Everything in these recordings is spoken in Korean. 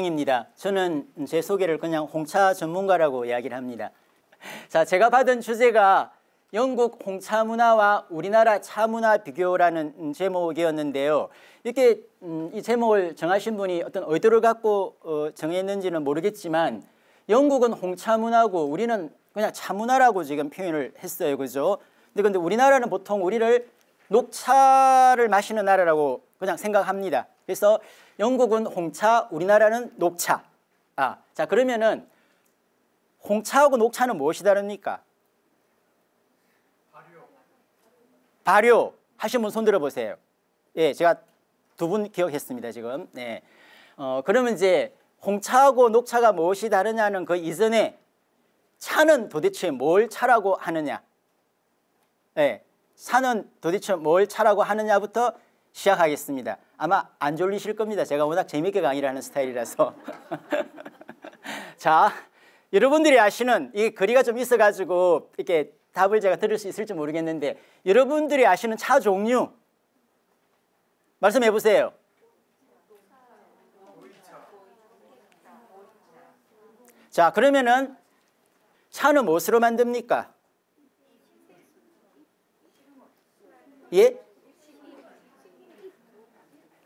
이정입니다. 저는 제 소개를 그냥 홍차 전문가라고 이야기를 합니다. 자, 제가 받은 주제가 영국 홍차 문화와 우리나라 차 문화 비교라는 제목이었는데요. 이렇게 음, 이 제목을 정하신 분이 어떤 의도를 갖고 어, 정했는지는 모르겠지만 영국은 홍차 문화고 우리는 그냥 차 문화라고 지금 표현을 했어요. 그죠? 근데 근데 우리나라는 보통 우리를 녹차를 마시는 나라라고 그냥 생각합니다. 그래서 영국은 홍차, 우리나라는 녹차. 아, 자 그러면은 홍차하고 녹차는 무엇이 다릅니까? 발효. 발효 하신 분 손들어 보세요. 예, 제가 두 분 기억했습니다 지금. 네, 어 그러면 이제 홍차하고 녹차가 무엇이 다르냐는 그 이전에 차는 도대체 뭘 차라고 하느냐? 예, 차는 도대체 뭘 차라고 하느냐부터 시작하겠습니다. 아마 안 졸리실 겁니다. 제가 워낙 재미있게 강의를 하는 스타일이라서. 자, 여러분들이 아시는 이 거리가 좀 있어가지고 이렇게 답을 제가 드릴 수 있을지 모르겠는데 여러분들이 아시는 차 종류 말씀해 보세요. 자, 그러면은 차는 무엇으로 만듭니까? 예?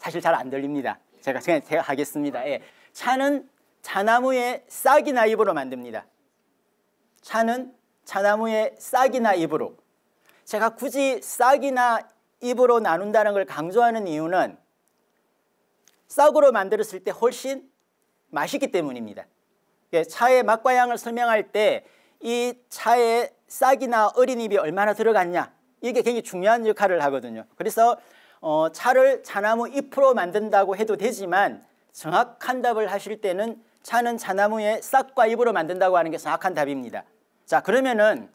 사실 잘 안 들립니다. 제가 그냥 제가 하겠습니다. 예. 차는 차나무의 싹이나 잎으로 만듭니다. 차는 차나무의 싹이나 잎으로. 제가 굳이 싹이나 잎으로 나눈다는 걸 강조하는 이유는 싹으로 만들었을 때 훨씬 맛있기 때문입니다. 예, 차의 맛과 양을 설명할 때 이 차의 싹이나 어린잎이 얼마나 들어갔냐 이게 굉장히 중요한 역할을 하거든요. 그래서 어, 차를 자나무 잎으로 만든다고 해도 되지만 정확한 답을 하실 때는 차는 자나무의 싹과 잎으로 만든다고 하는 게 정확한 답입니다. 자 그러면은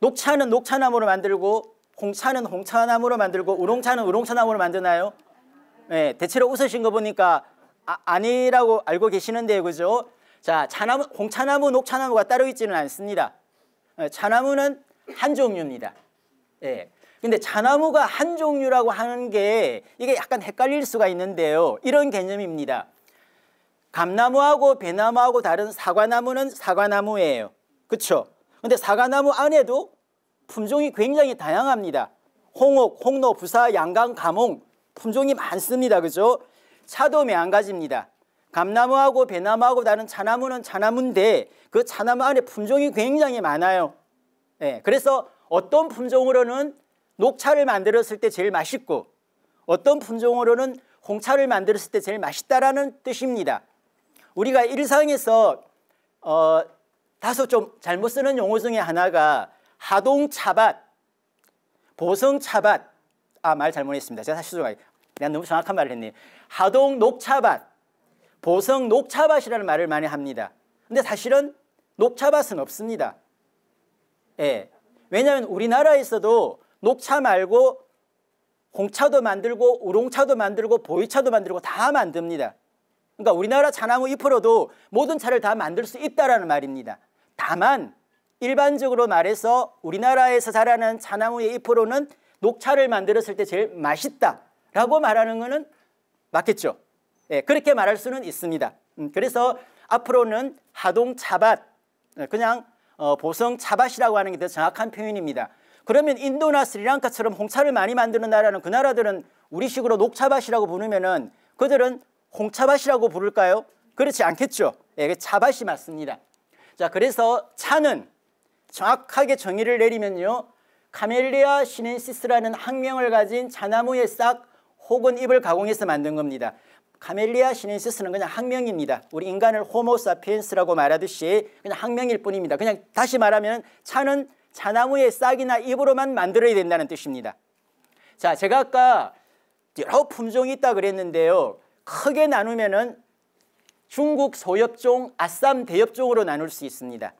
녹차는 녹차나무로 만들고 홍차는 홍차나무로 만들고 우롱차는 우롱차나무로 만드나요? 네, 대체로 웃으신 거 보니까 아, 니라고 알고 계시는데요, 그죠? 자, 차나무, 홍차나무, 녹차나무가 따로 있지는 않습니다. 네, 차나무는 한 종류입니다. 예, 네, 근데 차나무가 한 종류라고 하는 게 이게 약간 헷갈릴 수가 있는데요. 이런 개념입니다. 감나무하고 배나무하고 다른 사과나무는 사과나무예요. 그렇죠? 근데 사과나무 안에도 품종이 굉장히 다양합니다. 홍옥, 홍로, 부사, 양강, 감홍 품종이 많습니다. 그죠? 차도 매한가지입니다. 감나무하고 배나무하고 다른 차나무는 차나무인데 그 차나무 안에 품종이 굉장히 많아요. 네, 그래서 어떤 품종으로는 녹차를 만들었을 때 제일 맛있고 어떤 품종으로는 홍차를 만들었을 때 제일 맛있다라는 뜻입니다. 우리가 일상에서 어, 다소 좀 잘못 쓰는 용어 중에 하나가 하동차밭, 보성차밭 아 말 잘못했습니다. 제가 사실 조각해. 내가 너무 정확한 말을 했네요. 하동 녹차밭, 보성 녹차밭이라는 말을 많이 합니다. 근데 사실은 녹차밭은 없습니다. 예. 왜냐하면 우리나라에서도 녹차 말고 홍차도 만들고 우롱차도 만들고 보이차도 만들고 다 만듭니다. 그러니까 우리나라 자나무 잎으로도 모든 차를 다 만들 수 있다라는 말입니다. 다만 일반적으로 말해서 우리나라에서 자라는 자나무의 잎으로는 녹차를 만들었을 때 제일 맛있다라고 말하는 것은 맞겠죠. 예, 그렇게 말할 수는 있습니다. 음, 그래서 앞으로는 하동 차밭, 어, 그냥 어, 보성 차밭이라고 하는 게 더 정확한 표현입니다. 그러면 인도나 스리랑카처럼 홍차를 많이 만드는 나라는 그 나라들은 우리식으로 녹차밭이라고 부르면은 그들은 홍차밭이라고 부를까요? 그렇지 않겠죠. 이게 예, 차밭이 맞습니다. 자, 그래서 차는 정확하게 정의를 내리면요. 카멜리아 시넨시스라는 학명을 가진 자나무의싹 혹은 잎을 가공해서 만든 겁니다. 카멜리아 시넨시스는 그냥 학명입니다. 우리 인간을 호모사피엔스라고 말하듯이 그냥 학명일 뿐입니다. 그냥 다시 말하면 차는 자나무의 싹이나 잎으로만 만들어야 된다는 뜻입니다. 자, 제가 아까 여러 품종이 있다 그랬는데요. 크게 나누면은 중국 소엽종, 아쌈 대엽종으로 나눌 수 있습니다.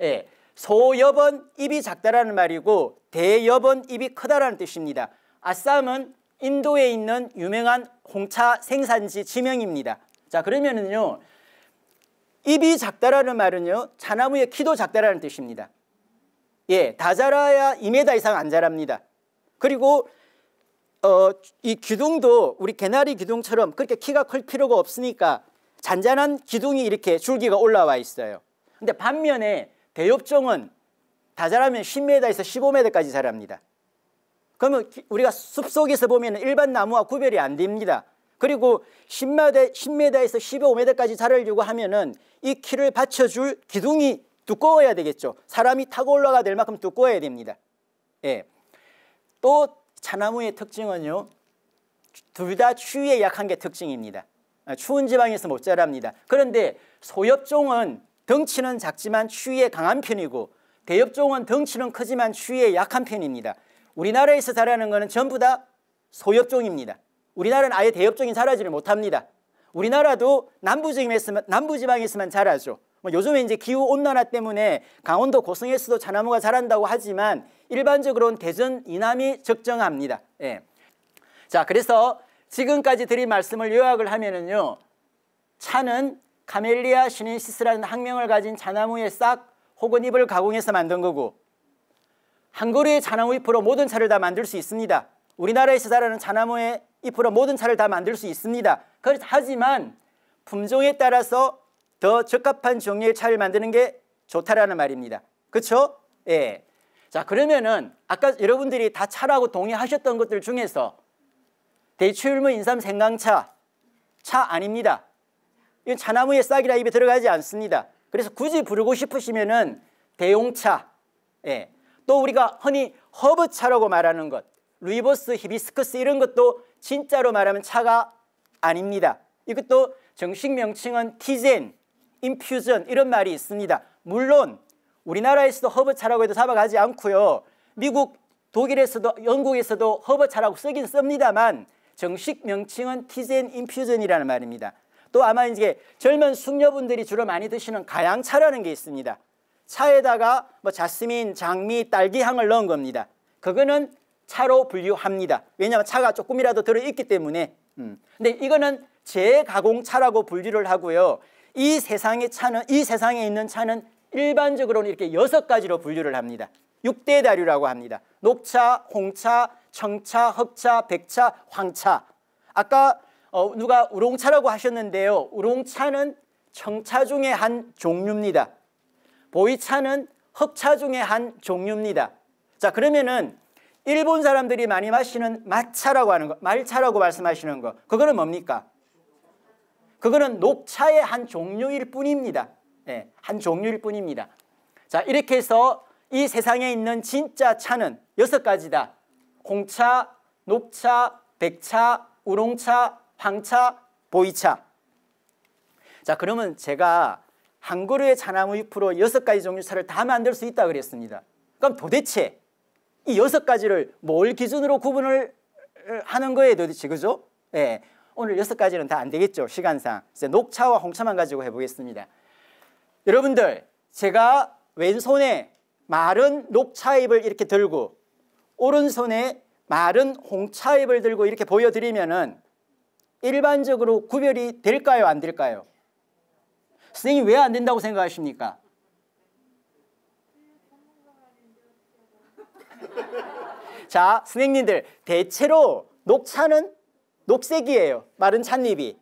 예, 소엽은 입이 작다라는 말이고 대엽은 입이 크다라는 뜻입니다. 아쌈은 인도에 있는 유명한 홍차 생산지 지명입니다. 자 그러면은요 입이 작다라는 말은요 자나무의 키도 작다라는 뜻입니다. 예, 다 자라야 2m 이상 안 자랍니다. 그리고 어, 이 기둥도 우리 개나리 기둥처럼 그렇게 키가 클 필요가 없으니까 잔잔한 기둥이 이렇게 줄기가 올라와 있어요. 근데 반면에 대엽종은 다 자라면 10m에서 15m까지 자랍니다. 그러면 우리가 숲속에서 보면 일반 나무와 구별이 안 됩니다. 그리고 10m, 10m에서 15m까지 자라려고 하면 은이 키를 받쳐줄 기둥이 두꺼워야 되겠죠. 사람이 타고 올라가 될 만큼 두꺼워야 됩니다. 예. 또 차나무의 특징은요. 둘 다 추위에 약한 게 특징입니다. 아, 추운 지방에서 못 자랍니다. 그런데 소엽종은 덩치는 작지만 추위에 강한 편이고 대엽종은 덩치는 크지만 추위에 약한 편입니다. 우리나라에서 자라는 것은 전부 다 소엽종입니다. 우리나라는 아예 대엽종이 자라지를 못합니다. 우리나라도 남부지방에서만, 남부지방에서만 자라죠. 뭐 요즘에 이제 기후 온난화 때문에 강원도 고성에서도 자나무가 자란다고 하지만 일반적으로는 대전 이남이 적정합니다. 예. 자, 그래서 지금까지 드린 말씀을 요약을 하면은요. 차는 카멜리아 시넨시스라는 학명을 가진 자나무의 싹 혹은 잎을 가공해서 만든 거고 한 그루의 자나무 잎으로 모든 차를 다 만들 수 있습니다. 우리나라에서 자라는 자나무의 잎으로 모든 차를 다 만들 수 있습니다. 하지만 품종에 따라서 더 적합한 종류의 차를 만드는 게 좋다라는 말입니다. 그렇죠? 예. 자 그러면은 아까 여러분들이 다 차라고 동의하셨던 것들 중에서 대추율무 인삼 생강차 차 아닙니다. 이건 차나무의 싹이라 입에 들어가지 않습니다. 그래서 굳이 부르고 싶으시면은 대용차, 예. 또 우리가 흔히 허브차라고 말하는 것, 루이보스, 히비스커스 이런 것도 진짜로 말하면 차가 아닙니다. 이것도 정식 명칭은 티젠, 인퓨전 이런 말이 있습니다. 물론 우리나라에서도 허브차라고 해도 사아하지 않고요. 미국, 독일에서도 영국에서도 허브차라고 쓰긴 씁니다만 정식 명칭은 티젠 인퓨전이라는 말입니다. 또 아마 이제 젊은 숙녀분들이 주로 많이 드시는 가양차라는 게 있습니다. 차에다가 뭐 자스민, 장미, 딸기 향을 넣은 겁니다. 그거는 차로 분류합니다. 왜냐하면 차가 조금이라도 들어있기 때문에. 음. 근데 이거는 재가공차라고 분류를 하고요. 이 세상에 차는 이 세상에 있는 차는 일반적으로는 이렇게 여섯 가지로 분류를 합니다. 6대 다류라고 합니다. 녹차, 홍차, 청차, 흑차, 백차, 황차. 아까 어, 누가 우롱차라고 하셨는데요. 우롱차는 청차 중에 한 종류입니다. 보이차는 흑차 중에 한 종류입니다. 자, 그러면은 일본 사람들이 많이 마시는 마차라고 하는 거, 말차라고 말씀하시는 거. 그거는 뭡니까? 그거는 녹차의 한 종류일 뿐입니다. 예, 한 종류일 뿐입니다. 자 이렇게 해서 이 세상에 있는 진짜 차는 여섯 가지다. 홍차, 녹차, 백차, 우롱차, 황차, 보이차. 자 그러면 제가 한 그루의 차나무잎 여섯 가지 종류 차를 다 만들 수 있다 그랬습니다. 그럼 도대체 이 여섯 가지를 뭘 기준으로 구분을 어, 하는 거예요 도대체 그죠? 예. 오늘 여섯 가지는 다 안 되겠죠. 시간상. 이제 녹차와 홍차만 가지고 해보겠습니다. 여러분들 제가 왼손에 마른 녹차잎을 이렇게 들고 오른손에 마른 홍차잎을 들고 이렇게 보여드리면 은 일반적으로 구별이 될까요 안 될까요? 선생님 왜 안 된다고 생각하십니까? 자 선생님들 대체로 녹차는 녹색이에요. 마른 찻잎이.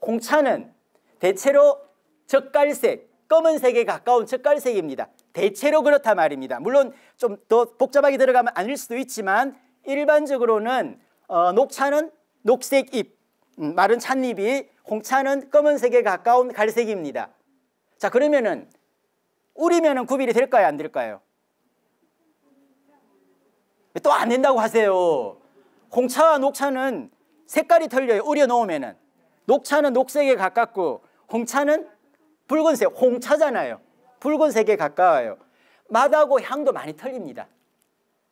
공차는 대체로 젓갈색, 검은색에 가까운 젓갈색입니다. 대체로 그렇다 말입니다. 물론 좀 더 복잡하게 들어가면 아닐 수도 있지만 일반적으로는 어, 녹차는 녹색 잎, 음, 마른 찻잎이 홍차는 검은색에 가까운 갈색입니다. 자 그러면은 우리면은 구별이 될까요 안 될까요? 또 안 된다고 하세요. 홍차와 녹차는 색깔이 틀려요. 우려놓으면은. 녹차는 녹색에 가깝고 홍차는 붉은색, 홍차잖아요. 붉은색에 가까워요. 맛하고 향도 많이 틀립니다.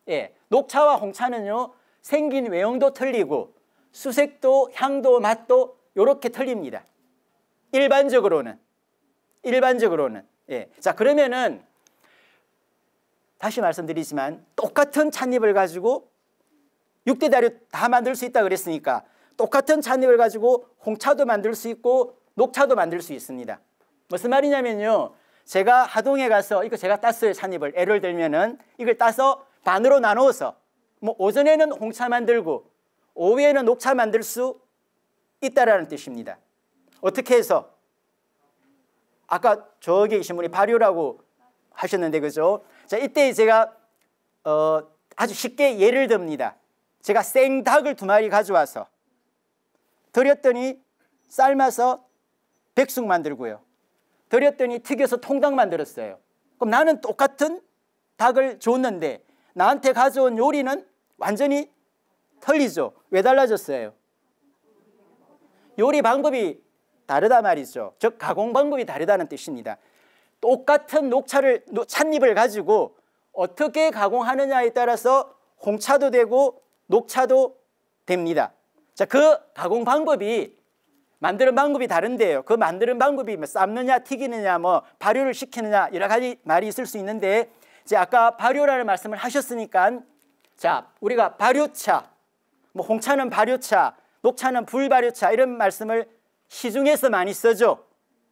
예, 녹차와 홍차는요. 생긴 외형도 틀리고 수색도 향도 맛도 이렇게 틀립니다. 일반적으로는 일반적으로는 예. 자 그러면은 다시 말씀드리지만 똑같은 찻잎을 가지고 6대 다리다 만들 수 있다 그랬으니까 똑같은 잔액을 가지고 홍차도 만들 수 있고 녹차도 만들 수 있습니다. 무슨 말이냐면요. 제가 하동에 가서 이거 제가 땄어요 산잎을 예를 들면은 이걸 따서 반으로 나누어서 뭐 오전에는 홍차 만들고 오후에는 녹차 만들 수 있다라는 뜻입니다. 어떻게 해서 아까 저기 계신 분이 발효라고 하셨는데 그죠? 자 이때 제가 어, 아주 쉽게 예를 듭니다. 제가 생닭을 두 마리 가져와서 드렸더니 삶아서 백숙 만들고요. 드렸더니 튀겨서 통닭 만들었어요. 그럼 나는 똑같은 닭을 줬는데 나한테 가져온 요리는 완전히 틀리죠. 왜 달라졌어요? 요리 방법이 다르다 말이죠. 즉 가공 방법이 다르다는 뜻입니다. 똑같은 녹차를 찻잎을 가지고 어떻게 가공하느냐에 따라서 홍차도 되고 녹차도 됩니다. 자, 그 가공 방법이 만드는 방법이 다른데요. 그 만드는 방법이 뭐 삶느냐, 튀기느냐, 뭐 발효를 시키느냐 여러 가지 말이 있을 수 있는데 이제 아까 발효라는 말씀을 하셨으니까 자, 우리가 발효차, 뭐 홍차는 발효차, 녹차는 불발효차 이런 말씀을 시중에서 많이 쓰죠.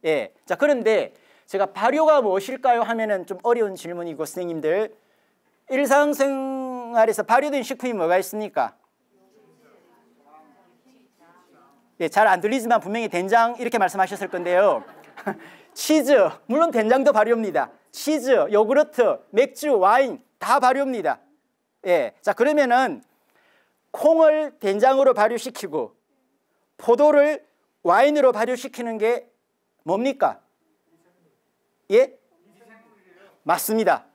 예. 자, 그런데 제가 발효가 무엇일까요 하면은 좀 어려운 질문이고 선생님들 일상생 생활서 발효된 식품이 뭐가 있습니까? 예, 잘 안 들리지만 분명히 된장 이렇게 말씀하셨을 건데요. 치즈, 물론 된장도 발효입니다. 치즈, 요구르트, 맥주, 와인 다 발효입니다. 예, 자 그러면은 콩을 된장으로 발효시키고 포도를 와인으로 발효시키는 게 뭡니까? 예? 미생물이에요. 맞습니다.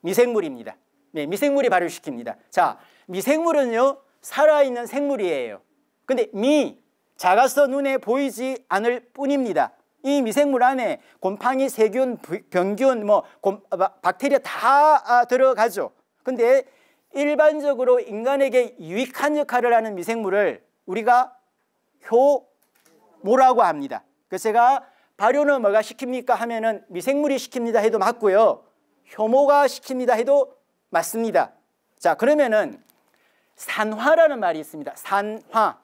미생물입니다. 네, 미생물이 발효시킵니다. 자, 미생물은요. 살아있는 생물이에요. 근데 미, 작아서 눈에 보이지 않을 뿐입니다. 이 미생물 안에 곰팡이, 세균, 병균, 뭐 곰, 아, 박테리아 다 아, 들어가죠. 근데 일반적으로 인간에게 유익한 역할을 하는 미생물을 우리가 효모라고 합니다. 그래서 제가 발효는 뭐가 시킵니까 하면은 미생물이 시킵니다 해도 맞고요. 효모가 시킵니다 해도 맞습니다. 자, 그러면은 산화라는 말이 있습니다. 산화.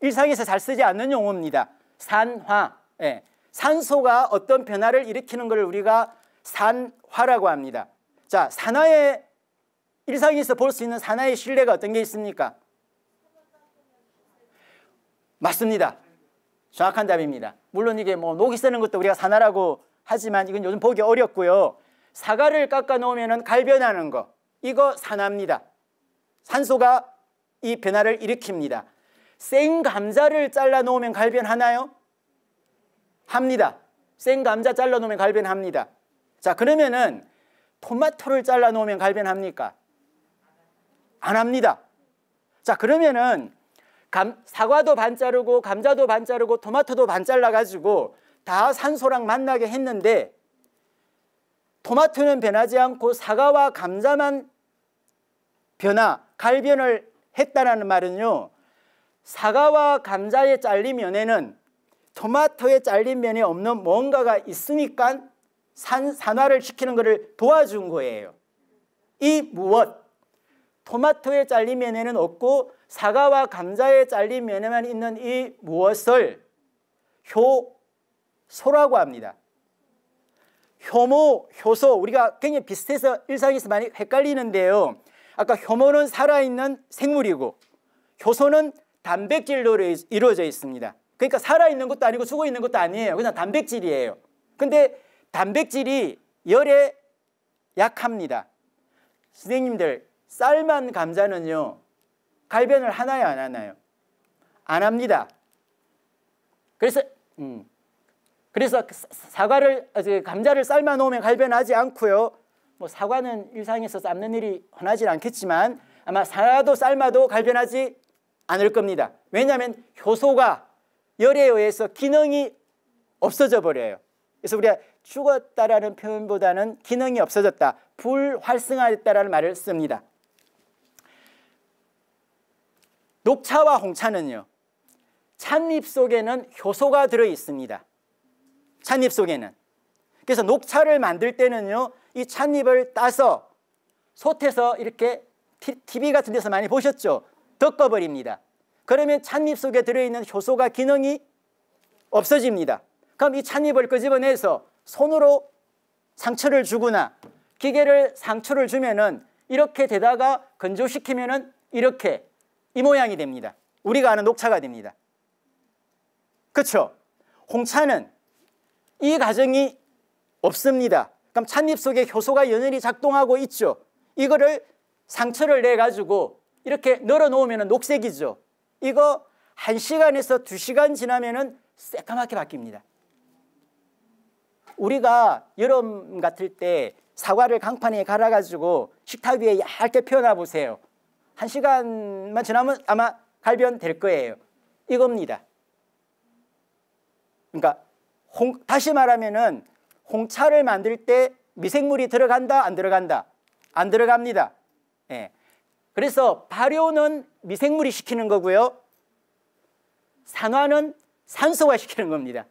일상에서 잘 쓰지 않는 용어입니다. 산화. 예. 산소가 어떤 변화를 일으키는 걸 우리가 산화라고 합니다. 자, 산화의 일상에서 볼 수 있는 산화의 신뢰가 어떤 게 있습니까? 맞습니다. 정확한 답입니다. 물론 이게 뭐 녹이 쓰는 것도 우리가 산화라고 하지만 이건 요즘 보기 어렵고요. 사과를 깎아 놓으면 갈변하는 거 이거 산화입니다. 산소가 이 변화를 일으킵니다. 생 감자를 잘라 놓으면 갈변하나요? 합니다. 생 감자 잘라 놓으면 갈변합니다. 자 그러면은 토마토를 잘라 놓으면 갈변합니까? 안 합니다. 자 그러면은 감, 사과도 반 자르고 감자도 반 자르고 토마토도 반 잘라 가지고 다 산소랑 만나게 했는데 토마토는 변하지 않고 사과와 감자만 변화, 갈변을 했다라는 말은요. 사과와 감자의 잘린 면에는 토마토의 잘린 면에 없는 뭔가가 있으니까 산, 산화를 시키는 것을 도와준 거예요. 이 무엇? 토마토의 잘린 면에는 없고 사과와 감자의 잘린 면에만 있는 이 무엇을 효소라고 합니다. 효모, 효소 우리가 굉장히 비슷해서 일상에서 많이 헷갈리는데요. 아까 효모는 살아있는 생물이고 효소는 단백질로 이루어져 있습니다. 그러니까 살아있는 것도 아니고 죽어있는 것도 아니에요. 그냥 단백질이에요. 근데 단백질이 열에 약합니다. 선생님들 쌀만 감자는요. 갈변을 하나요 안 하나요? 안 합니다. 그래서 음, 그래서 사과를 감자를 삶아 놓으면 갈변하지 않고요. 뭐 사과는 일상에서 삶는 일이 흔하지 않겠지만 아마 사과도 삶아도 갈변하지 않을 겁니다. 왜냐하면 효소가 열에 의해서 기능이 없어져 버려요. 그래서 우리가 죽었다라는 표현보다는 기능이 없어졌다, 불활성화됐다라는 말을 씁니다. 녹차와 홍차는요. 찻잎 속에는 효소가 들어 있습니다. 찻잎 속에는. 그래서 녹차를 만들 때는요. 이 찻잎을 따서 솥에서 이렇게 TV 같은 데서 많이 보셨죠? 덮어버립니다. 그러면 찻잎 속에 들어있는 효소가 기능이 없어집니다. 그럼 이 찻잎을 끄집어내서 손으로 상처를 주거나 기계를 상처를 주면은 이렇게 되다가 건조시키면은 이렇게 이 모양이 됩니다. 우리가 아는 녹차가 됩니다. 그렇죠? 홍차는 이과정이 없습니다. 그럼 찬잎 속에 효소가 연연히 작동하고 있죠. 이거를 상처를 내 가지고 이렇게 널어 놓으면 녹색이죠. 이거 1시간에서 2시간 지나면은 새까맣게 바뀝니다. 우리가 여름 같을 때 사과를 강판에 갈아 가지고 식탁 위에 얇게 펴놔 보세요. 1시간만 지나면 아마 갈변 될 거예요. 이겁니다. 그러니까 홍, 다시 말하면은 홍차를 만들 때 미생물이 들어간다 안 들어간다 안 들어갑니다. 예. 그래서 발효는 미생물이 시키는 거고요. 산화는 산소가 시키는 겁니다.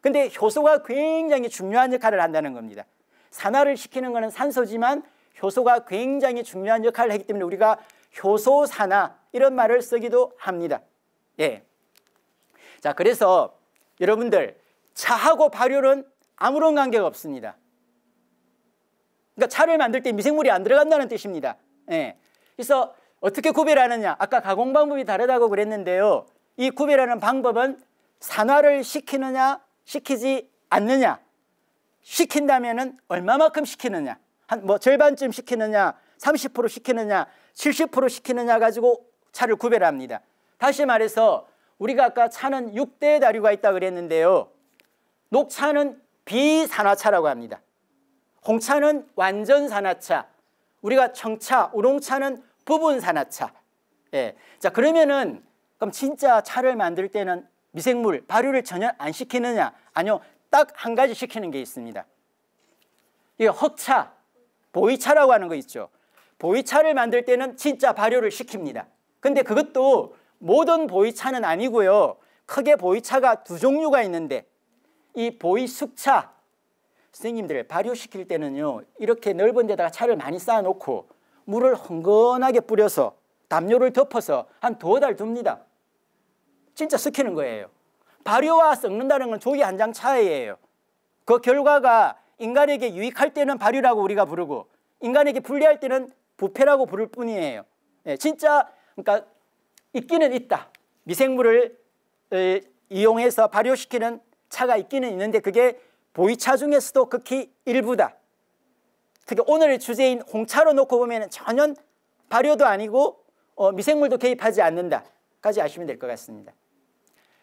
근데 효소가 굉장히 중요한 역할을 한다는 겁니다. 산화를 시키는 것은 산소지만 효소가 굉장히 중요한 역할을 하기 때문에 우리가 효소산화 이런 말을 쓰기도 합니다. 예. 자, 그래서 여러분들 차하고 발효는 아무런 관계가 없습니다. 그러니까 차를 만들 때 미생물이 안 들어간다는 뜻입니다. 예. 그래서 어떻게 구별하느냐? 아까 가공 방법이 다르다고 그랬는데요. 이 구별하는 방법은 산화를 시키느냐, 시키지 않느냐. 시킨다면은 얼마만큼 시키느냐. 한 뭐 절반쯤 시키느냐, 30% 시키느냐, 70% 시키느냐 가지고 차를 구별합니다. 다시 말해서 우리가 아까 차는 6대의 다류가 있다 그랬는데요. 녹차는 비산화차라고 합니다. 홍차는 완전 산화차, 우리가 청차, 우롱차는 부분 산화차. 예. 자, 그러면은 그럼 진짜 차를 만들 때는 미생물 발효를 전혀 안 시키느냐? 아니요. 딱 한 가지 시키는 게 있습니다. 이게 흑차, 보이차라고 하는 거 있죠. 보이차를 만들 때는 진짜 발효를 시킵니다. 근데 그것도 모든 보이차는 아니고요. 크게 보이차가 두 종류가 있는데 이 보이 숙차 선생님들 발효시킬 때는요 이렇게 넓은 데다가 차를 많이 쌓아놓고 물을 흥건하게 뿌려서 담요를 덮어서 한 두 달 둡니다 진짜 썩히는 거예요 발효와 썩는다는 건 조기 한 장차이에요그 결과가 인간에게 유익할 때는 발효라고 우리가 부르고 인간에게 불리할 때는 부패라고 부를 뿐이에요 예, 진짜 그러니까 있기는 있다 미생물을 에, 이용해서 발효시키는 차가 있기는 있는데 그게 보이차 중에서도 극히 일부다. 특히 오늘의 주제인 홍차로 놓고 보면 전혀 발효도 아니고 어, 미생물도 개입하지 않는다까지 아시면 될 것 같습니다.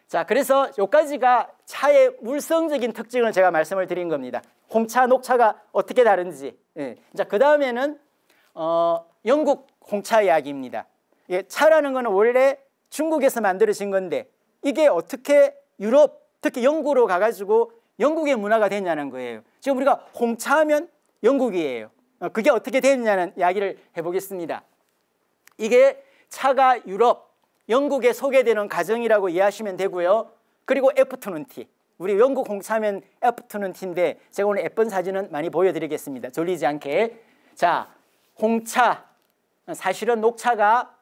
자, 그래서 요까지가 차의 물성적인 특징을 제가 말씀을 드린 겁니다. 홍차, 녹차가 어떻게 다른지. 예. 자, 그 다음에는 어, 영국 홍차 이야기입니다. 예, 차라는 것은 원래 중국에서 만들어진 건데 이게 어떻게 유럽 특히 영국으로 가가지고 영국의 문화가 됐냐는 거예요. 지금 우리가 홍차 하면 영국이에요. 어, 그게 어떻게 됐냐는 이야기를 해보겠습니다. 이게 차가 유럽, 영국에 소개되는 과정이라고 이해하시면 되고요. 그리고 애프터눈 티. 우리 영국 홍차면 애프터눈 티인데 제가 오늘 예쁜 사진은 많이 보여드리겠습니다. 졸리지 않게. 자, 홍차. 사실은 녹차가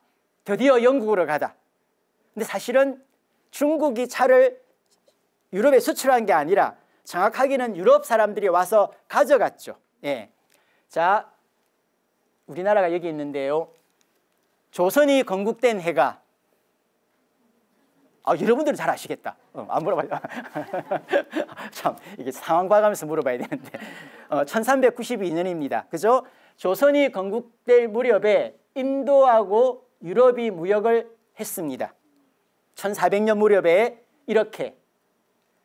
드디어 영국으로 가다. 근데 사실은 중국이 차를 유럽에 수출한 게 아니라 정확하게는 유럽 사람들이 와서 가져갔죠. 예. 자, 우리나라가 여기 있는데요. 조선이 건국된 해가 아, 여러분들은 잘 아시겠다. 어, 안 물어봐요. 참, 이게 상황 봐가면서 물어봐야 되는데. 어, 1392년입니다. 그죠? 조선이 건국될 무렵에 인도하고 유럽이 무역을 했습니다. 1400년 무렵에 이렇게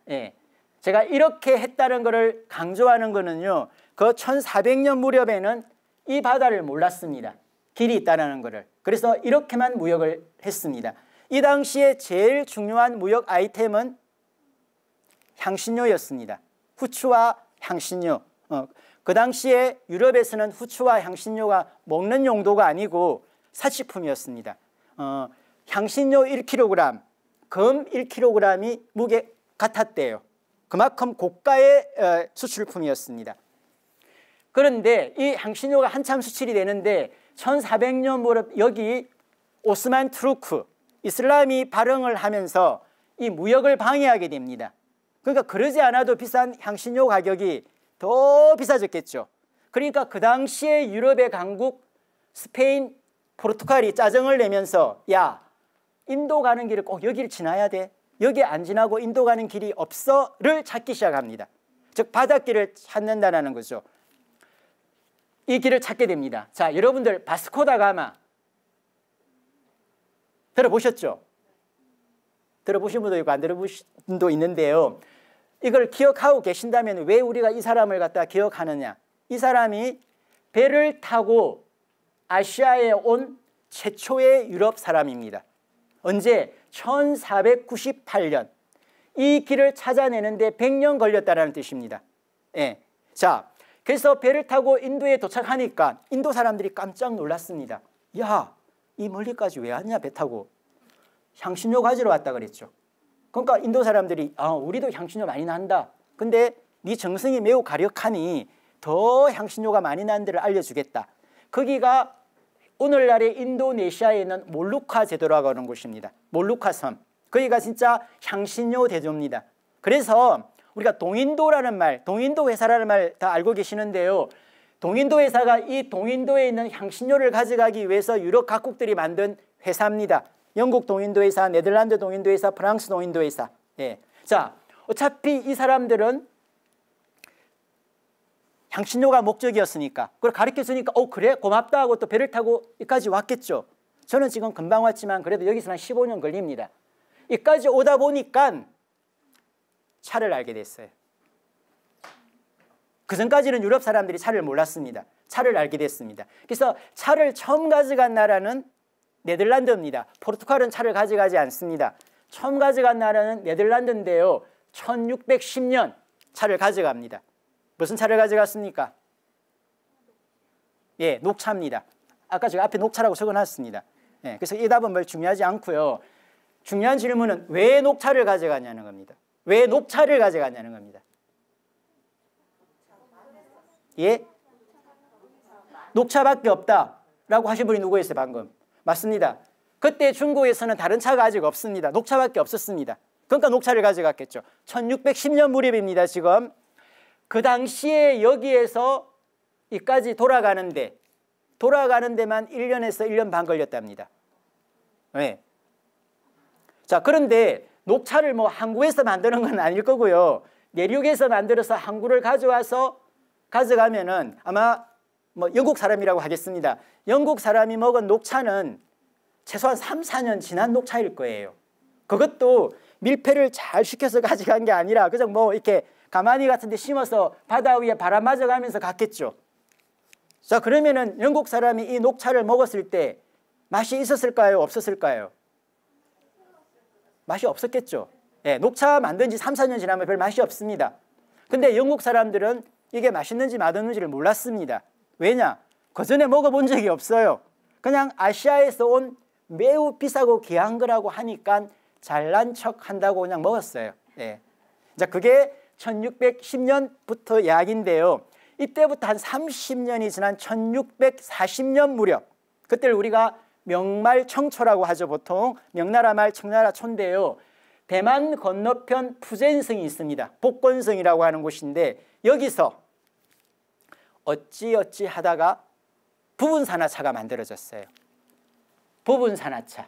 예. 제가 이렇게 했다는 것을 강조하는 것은요. 그 1400년 무렵에는 이 바다를 몰랐습니다. 길이 있다는 것을. 그래서 이렇게만 무역을 했습니다. 이 당시에 제일 중요한 무역 아이템은 향신료였습니다. 후추와 향신료. 어, 그 당시에 유럽에서는 후추와 향신료가 먹는 용도가 아니고 사치품이었습니다. 어, 향신료 1kg, 금 1kg이 무게 같았대요. 그만큼 고가의 어, 수출품이었습니다. 그런데 이 향신료가 한참 수출이 되는데 1400년 무렵 여기 오스만 트루크 이슬람이 발흥을 하면서 이 무역을 방해하게 됩니다. 그러니까 그러지 않아도 비싼 향신료 가격이 더 비싸졌겠죠. 그러니까 그 당시에 유럽의 강국 스페인, 포르투갈이 짜증을 내면서 야 인도 가는 길을 꼭 여기를 지나야 돼. 여기 안 지나고 인도 가는 길이 없어를 찾기 시작합니다. 즉 바닷길을 찾는다라는 거죠. 이 길을 찾게 됩니다. 자, 여러분들 바스코다가마 들어보셨죠? 들어보신 분도 있고 안 들어보신 분도 있는데요. 이걸 기억하고 계신다면 왜 우리가 이 사람을 갖다 기억하느냐? 이 사람이 배를 타고 아시아에 온 최초의 유럽 사람입니다. 언제 1498년 이 길을 찾아내는데 100년 걸렸다라는 뜻입니다. 예. 자, 그래서 배를 타고 인도에 도착하니까 인도 사람들이 깜짝 놀랐습니다. 야, 이 멀리까지 왜 왔냐 배 타고 향신료 가지러 왔다 그랬죠. 그러니까 인도 사람들이 아, 우리도 향신료 많이 난다. 근데 네 정성이 매우 가력하니 더 향신료가 많이 나 데를 알려주겠다. 거기가 오늘날의 인도네시아에 는 몰루카 제도라고 하는 곳입니다. 몰루카 섬. 거기가 진짜 향신료 대조입니다. 그래서 우리가 동인도라는 말, 동인도 회사라는 말 다 알고 계시는데요. 동인도 회사가 이 동인도에 있는 향신료를 가져가기 위해서 유럽 각국들이 만든 회사입니다. 영국 동인도 회사, 네덜란드 동인도 회사, 프랑스 동인도 회사. 예. 자, 어차피 이 사람들은 향신료가 목적이었으니까 그걸 가르쳐 주니까 어 그래 고맙다 하고 또 배를 타고 여기까지 왔겠죠. 저는 지금 금방 왔지만 그래도 여기서 한 15년 걸립니다. 여기까지 오다 보니까 차를 알게 됐어요. 그 전까지는 유럽 사람들이 차를 몰랐습니다. 차를 알게 됐습니다. 그래서 차를 처음 가져간 나라는 네덜란드입니다. 포르투갈은 차를 가져가지 않습니다. 처음 가져간 나라는 네덜란드인데요. 1610년 차를 가져갑니다. 무슨 차를 가져갔습니까? 예, 녹차입니다. 아까 제가 앞에 녹차라고 적어놨습니다. 예, 그래서 이 답은 별 중요하지 않고요. 중요한 질문은 왜 녹차를 가져가냐는 겁니다. 왜 녹차를 가져가냐는 겁니다. 예? 녹차밖에 없다라고 하신 분이 누구였어요 방금? 맞습니다. 그때 중국에서는 다른 차가 아직 없습니다. 녹차밖에 없었습니다. 그러니까 녹차를 가져갔겠죠. 1610년 무렵입니다 지금. 그 당시에 여기에서 이까지 돌아가는데 돌아가는 데만 1년에서 1년 반 걸렸답니다. 네. 자 그런데 녹차를 뭐 항구에서 만드는 건 아닐 거고요. 내륙에서 만들어서 항구를 가져와서 가져가면은 아마 뭐 영국 사람이라고 하겠습니다. 영국 사람이 먹은 녹차는 최소한 3, 4년 지난 녹차일 거예요. 그것도 밀폐를 잘 시켜서 가져간 게 아니라 그냥 뭐 이렇게 가마니 같은 데 심어서 바다 위에 바람 맞아가면서 갔겠죠. 자 그러면은 영국 사람이 이 녹차를 먹었을 때 맛이 있었을까요? 없었을까요? 맛이 없었겠죠. 예, 녹차 만든 지 3, 4년 지나면 별 맛이 없습니다. 근데 영국 사람들은 이게 맛있는지 맛없는지를 몰랐습니다. 왜냐? 그 전에 먹어본 적이 없어요. 그냥 아시아에서 온 매우 비싸고 귀한 거라고 하니까 잘난 척 한다고 그냥 먹었어요. 예. 자, 그게 1610년부터 약인데요 이때부터 한 30년이 지난 1640년 무렵 그때를 우리가 명말청초라고 하죠 보통 명나라말 청나라촌인데요. 대만 건너편 푸젠성이 있습니다. 복권성이라고 하는 곳인데 여기서 어찌어찌 하다가 부분산화차가 만들어졌어요. 부분산화차.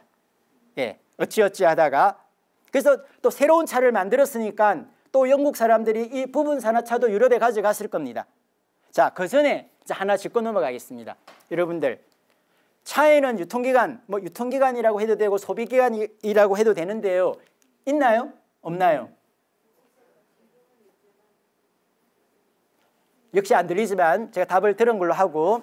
예, 어찌어찌 하다가 그래서 또 새로운 차를 만들었으니까 또 영국 사람들이 이 부분 산화차도 유럽에 가져갔을 겁니다. 자, 그 전에 하나 짚고 넘어가겠습니다. 여러분들, 차에는 유통기간, 뭐 유통기간이라고 해도 되고 소비기간이라고 해도 되는데요. 있나요? 없나요? 역시 안 들리지만 제가 답을 들은 걸로 하고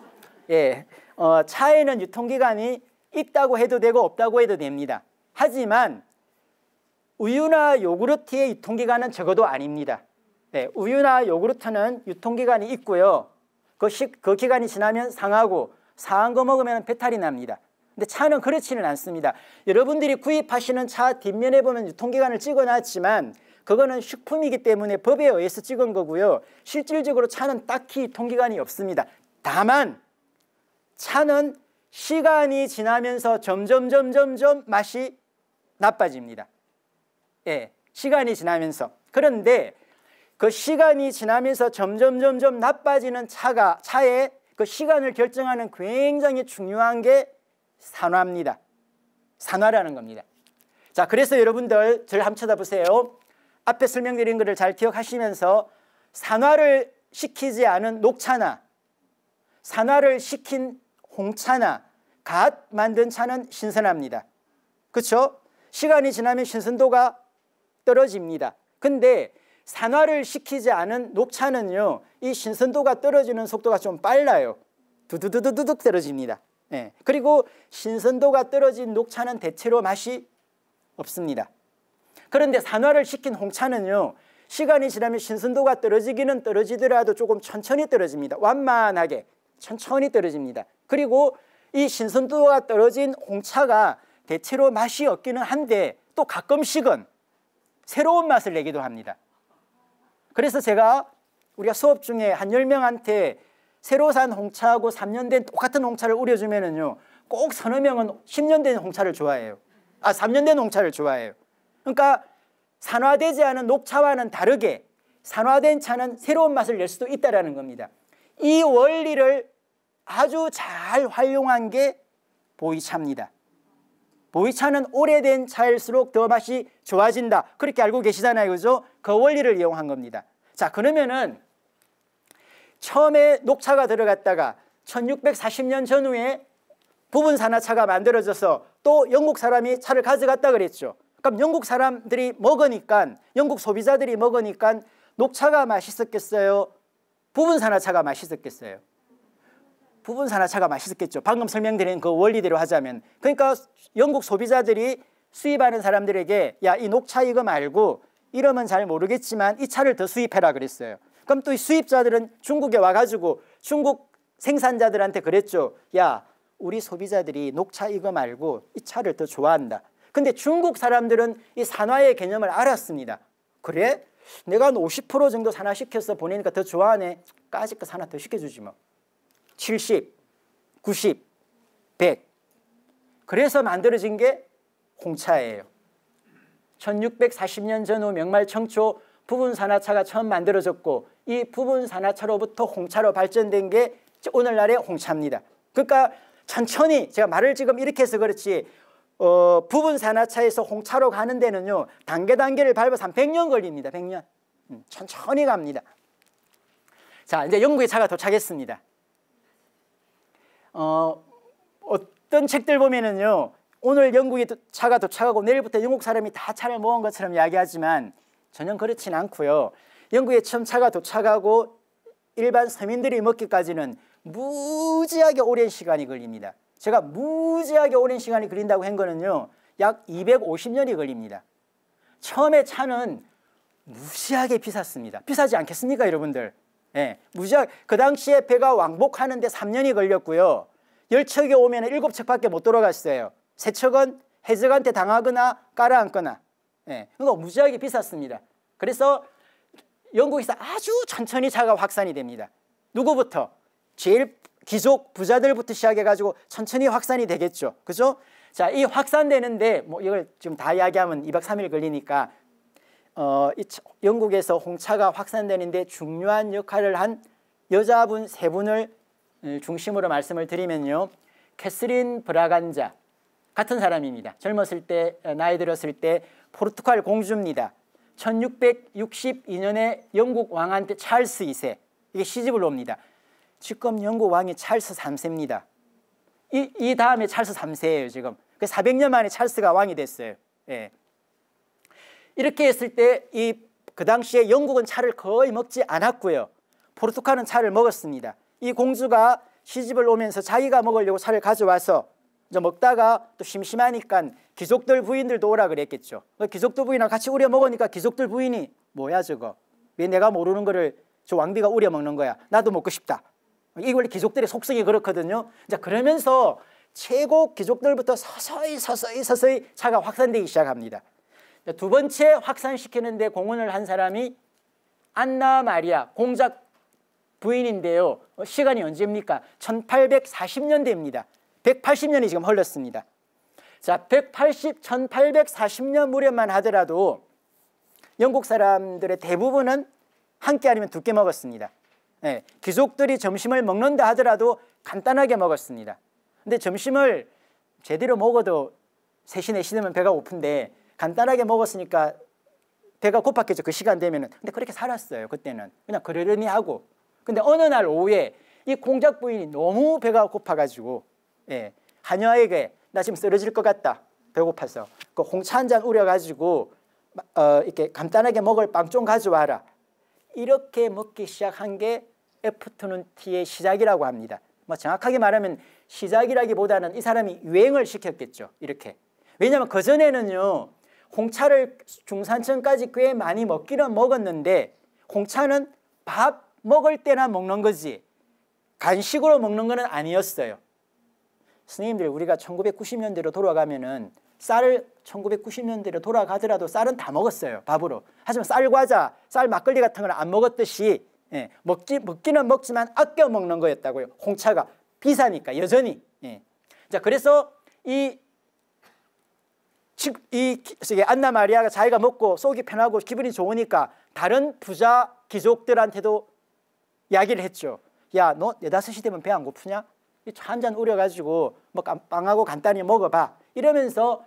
예, 어, 차에는 유통기간이 있다고 해도 되고 없다고 해도 됩니다. 하지만 우유나 요구르트의 유통기간은 적어도 아닙니다. 네, 우유나 요구르트는 유통기간이 있고요. 그, 시, 그 기간이 지나면 상하고 상한 거 먹으면 배탈이 납니다. 근데 차는 그렇지는 않습니다. 여러분들이 구입하시는 차 뒷면에 보면 유통기간을 찍어놨지만 그거는 식품이기 때문에 법에 의해서 찍은 거고요. 실질적으로 차는 딱히 유통기간이 없습니다. 다만 차는 시간이 지나면서 점점 점점점 맛이 나빠집니다. 예, 시간이 지나면서 그런데 그 시간이 지나면서 점점 점점 나빠지는 차가 차의 그 시간을 결정하는 굉장히 중요한 게 산화입니다. 산화라는 겁니다. 자, 그래서 여러분들 저를 함 쳐다보세요. 앞에 설명드린 것을 잘 기억하시면서 산화를 시키지 않은 녹차나 산화를 시킨 홍차나 갓 만든 차는 신선합니다. 그렇죠? 시간이 지나면 신선도가 떨어집니다. 근데 산화를 시키지 않은 녹차는요. 이 신선도가 떨어지는 속도가 좀 빨라요. 두두두두둑 떨어집니다. 예. 그리고 신선도가 떨어진 녹차는 대체로 맛이 없습니다. 그런데 산화를 시킨 홍차는요. 시간이 지나면 신선도가 떨어지기는 떨어지더라도 조금 천천히 떨어집니다. 완만하게 천천히 떨어집니다. 그리고 이 신선도가 떨어진 홍차가 대체로 맛이 없기는 한데 또 가끔씩은 새로운 맛을 내기도 합니다. 그래서 제가 우리가 수업 중에 한 10명한테 새로 산 홍차하고 3년 된 똑같은 홍차를 우려주면은요. 꼭 서너 명은 10년 된 홍차를 좋아해요. 아, 3년 된 홍차를 좋아해요. 그러니까 산화되지 않은 녹차와는 다르게 산화된 차는 새로운 맛을 낼 수도 있다는 겁니다. 이 원리를 아주 잘 활용한 게 보이차입니다. 보이차는 오래된 차일수록 더 맛이 좋아진다. 그렇게 알고 계시잖아요. 그죠? 그 원리를 이용한 겁니다. 자, 그러면은 처음에 녹차가 들어갔다가 1640년 전후에 부분 산화차가 만들어져서 또 영국 사람이 차를 가져갔다 그랬죠. 그럼 영국 사람들이 먹으니까 영국 소비자들이 먹으니까 녹차가 맛있었겠어요? 부분 산화차가 맛있었겠어요? 부분 산화차가 맛있었겠죠. 방금 설명드린 그 원리대로 하자면 그러니까 영국 소비자들이 수입하는 사람들에게 야이 녹차 이거 말고 이름은 잘 모르겠지만 이 차를 더 수입해라 그랬어요. 그럼 또 이 수입자들은 중국에 와가지고 중국 생산자들한테 그랬죠. 야 우리 소비자들이 녹차 이거 말고 이 차를 더 좋아한다. 근데 중국 사람들은 이 산화의 개념을 알았습니다. 그래? 내가 한50% 정도 산화시켜서 보내니까 더 좋아하네. 까짓거 산화 더 시켜주지 뭐. 70, 90, 100 그래서 만들어진 게 홍차예요 1640년 전후 명말 청초 부분산화차가 처음 만들어졌고 이 부분산화차로부터 홍차로 발전된 게 오늘날의 홍차입니다 그러니까 천천히 제가 말을 지금 이렇게 해서 그렇지 어, 부분산화차에서 홍차로 가는 데는요 단계 단계를 밟아서 한 100년 걸립니다 100년 음, 천천히 갑니다 자 이제 영국의 차가 도착했습니다 어, 어떤 책들 보면은요 오늘 영국에 차가 도착하고 내일부터 영국 사람이 다 차를 모은 것처럼 이야기하지만 전혀 그렇진 않고요 영국에 처음 차가 도착하고 일반 서민들이 먹기까지는 무지하게 오랜 시간이 걸립니다 제가 무지하게 오랜 시간이 걸린다고 한 거는요 약 250년이 걸립니다 처음에 차는 무지하게 비쌌습니다 비싸지 않겠습니까 여러분들 예, 무지하 그 당시에 배가 왕복하는데 3년이 걸렸고요. 1 0척이 오면 7 척밖에 못 돌아갔어요. 3 척은 해적한테 당하거나 깔아앉거나. 예, 그거 무지하게 비쌌습니다. 그래서 영국에서 아주 천천히 차가 확산이 됩니다. 누구부터? 제일 귀족 부자들부터 시작해가지고 천천히 확산이 되겠죠. 그죠? 자, 이 확산되는데 뭐 이걸 지금 다 이야기하면 2박 3일 걸리니까 어, 이 영국에서 홍차가 확산되는데 중요한 역할을 한 여자분 세 분을 음, 중심으로 말씀을 드리면요. 캐스린 브라간자 같은 사람입니다. 젊었을 때 어, 나이 들었을 때 포르투갈 공주입니다. 1662년에 영국 왕한테 찰스 2세 이게 시집을 옵니다. 지금 영국 왕이 찰스 3세입니다. 이, 이 다음에 찰스 3세예요 지금. 그 400년 만에 찰스가 왕이 됐어요. 예. 이렇게 했을 때 이 그 당시에 영국은 차를 거의 먹지 않았고요. 포르투갈은 차를 먹었습니다. 이 공주가 시집을 오면서 자기가 먹으려고 차를 가져와서 이제 먹다가 또 심심하니까 귀족들 부인들도 오라 그랬겠죠. 그 귀족들 부인하고 같이 우려 먹으니까 귀족들 부인이 뭐야 저거? 왜 내가 모르는 거를 저 왕비가 우려 먹는 거야? 나도 먹고 싶다. 이걸래 귀족들의 속성이 그렇거든요. 자 그러면서 최고 귀족들부터 서서히 서서히 서서히 차가 확산되기 시작합니다. 그러니까 두 번째 확산시키는 데 공헌을 한 사람이 안나 마리아 공작 부인인데요. 어, 시간이 언제입니까? 1840년대입니다. 180년이 지금 흘렀습니다. 자, 180, 1840년 무렵만 하더라도 영국 사람들의 대부분은 한 끼 아니면 두 끼 먹었습니다. 예, 귀족들이 점심을 먹는다 하더라도 간단하게 먹었습니다. 근데 점심을 제대로 먹어도 3시, 4시 되면 배가 고픈데 간단하게 먹었으니까 배가 고팠겠죠. 그 시간 되면은. 근데 그렇게 살았어요. 그때는. 그냥 그러려니 하고. 근데 어느 날 오후에 이 공작 부인이 너무 배가 고파가지고 예, 하녀에게나 지금 쓰러질 것 같다. 배고파서. 그 홍차 한 잔 우려가지고 어, 이렇게 간단하게 먹을 빵 좀 가져와라. 이렇게 먹기 시작한 게 애프터눈 티의 시작이라고 합니다. 뭐 정확하게 말하면 시작이라기보다는 이 사람이 유행을 시켰겠죠. 이렇게. 왜냐하면 그전에는요. 홍차를 중산층까지 꽤 많이 먹기는 먹었는데 홍차는 밥 먹을 때나 먹는 거지 간식으로 먹는 거는 아니었어요. 스님들 우리가 1990년대로 돌아가면은 쌀을 1990년대로 돌아가더라도 쌀은 다 먹었어요 밥으로 하지만 쌀 과자 쌀 막걸리 같은 걸안 먹었듯이 예, 먹기, 먹기는 먹지만 아껴 먹는 거였다고요 홍차가 비싸니까 여전히 예. 자 그래서 이이 안나 마리아가 자기가 먹고 속이 편하고 기분이 좋으니까 다른 부자 귀족들한테도 이야기를 했죠. 야, 너 네다섯 시 되면 배 안 고프냐? 한잔 우려가지고 뭐 빵하고 간단히 먹어봐. 이러면서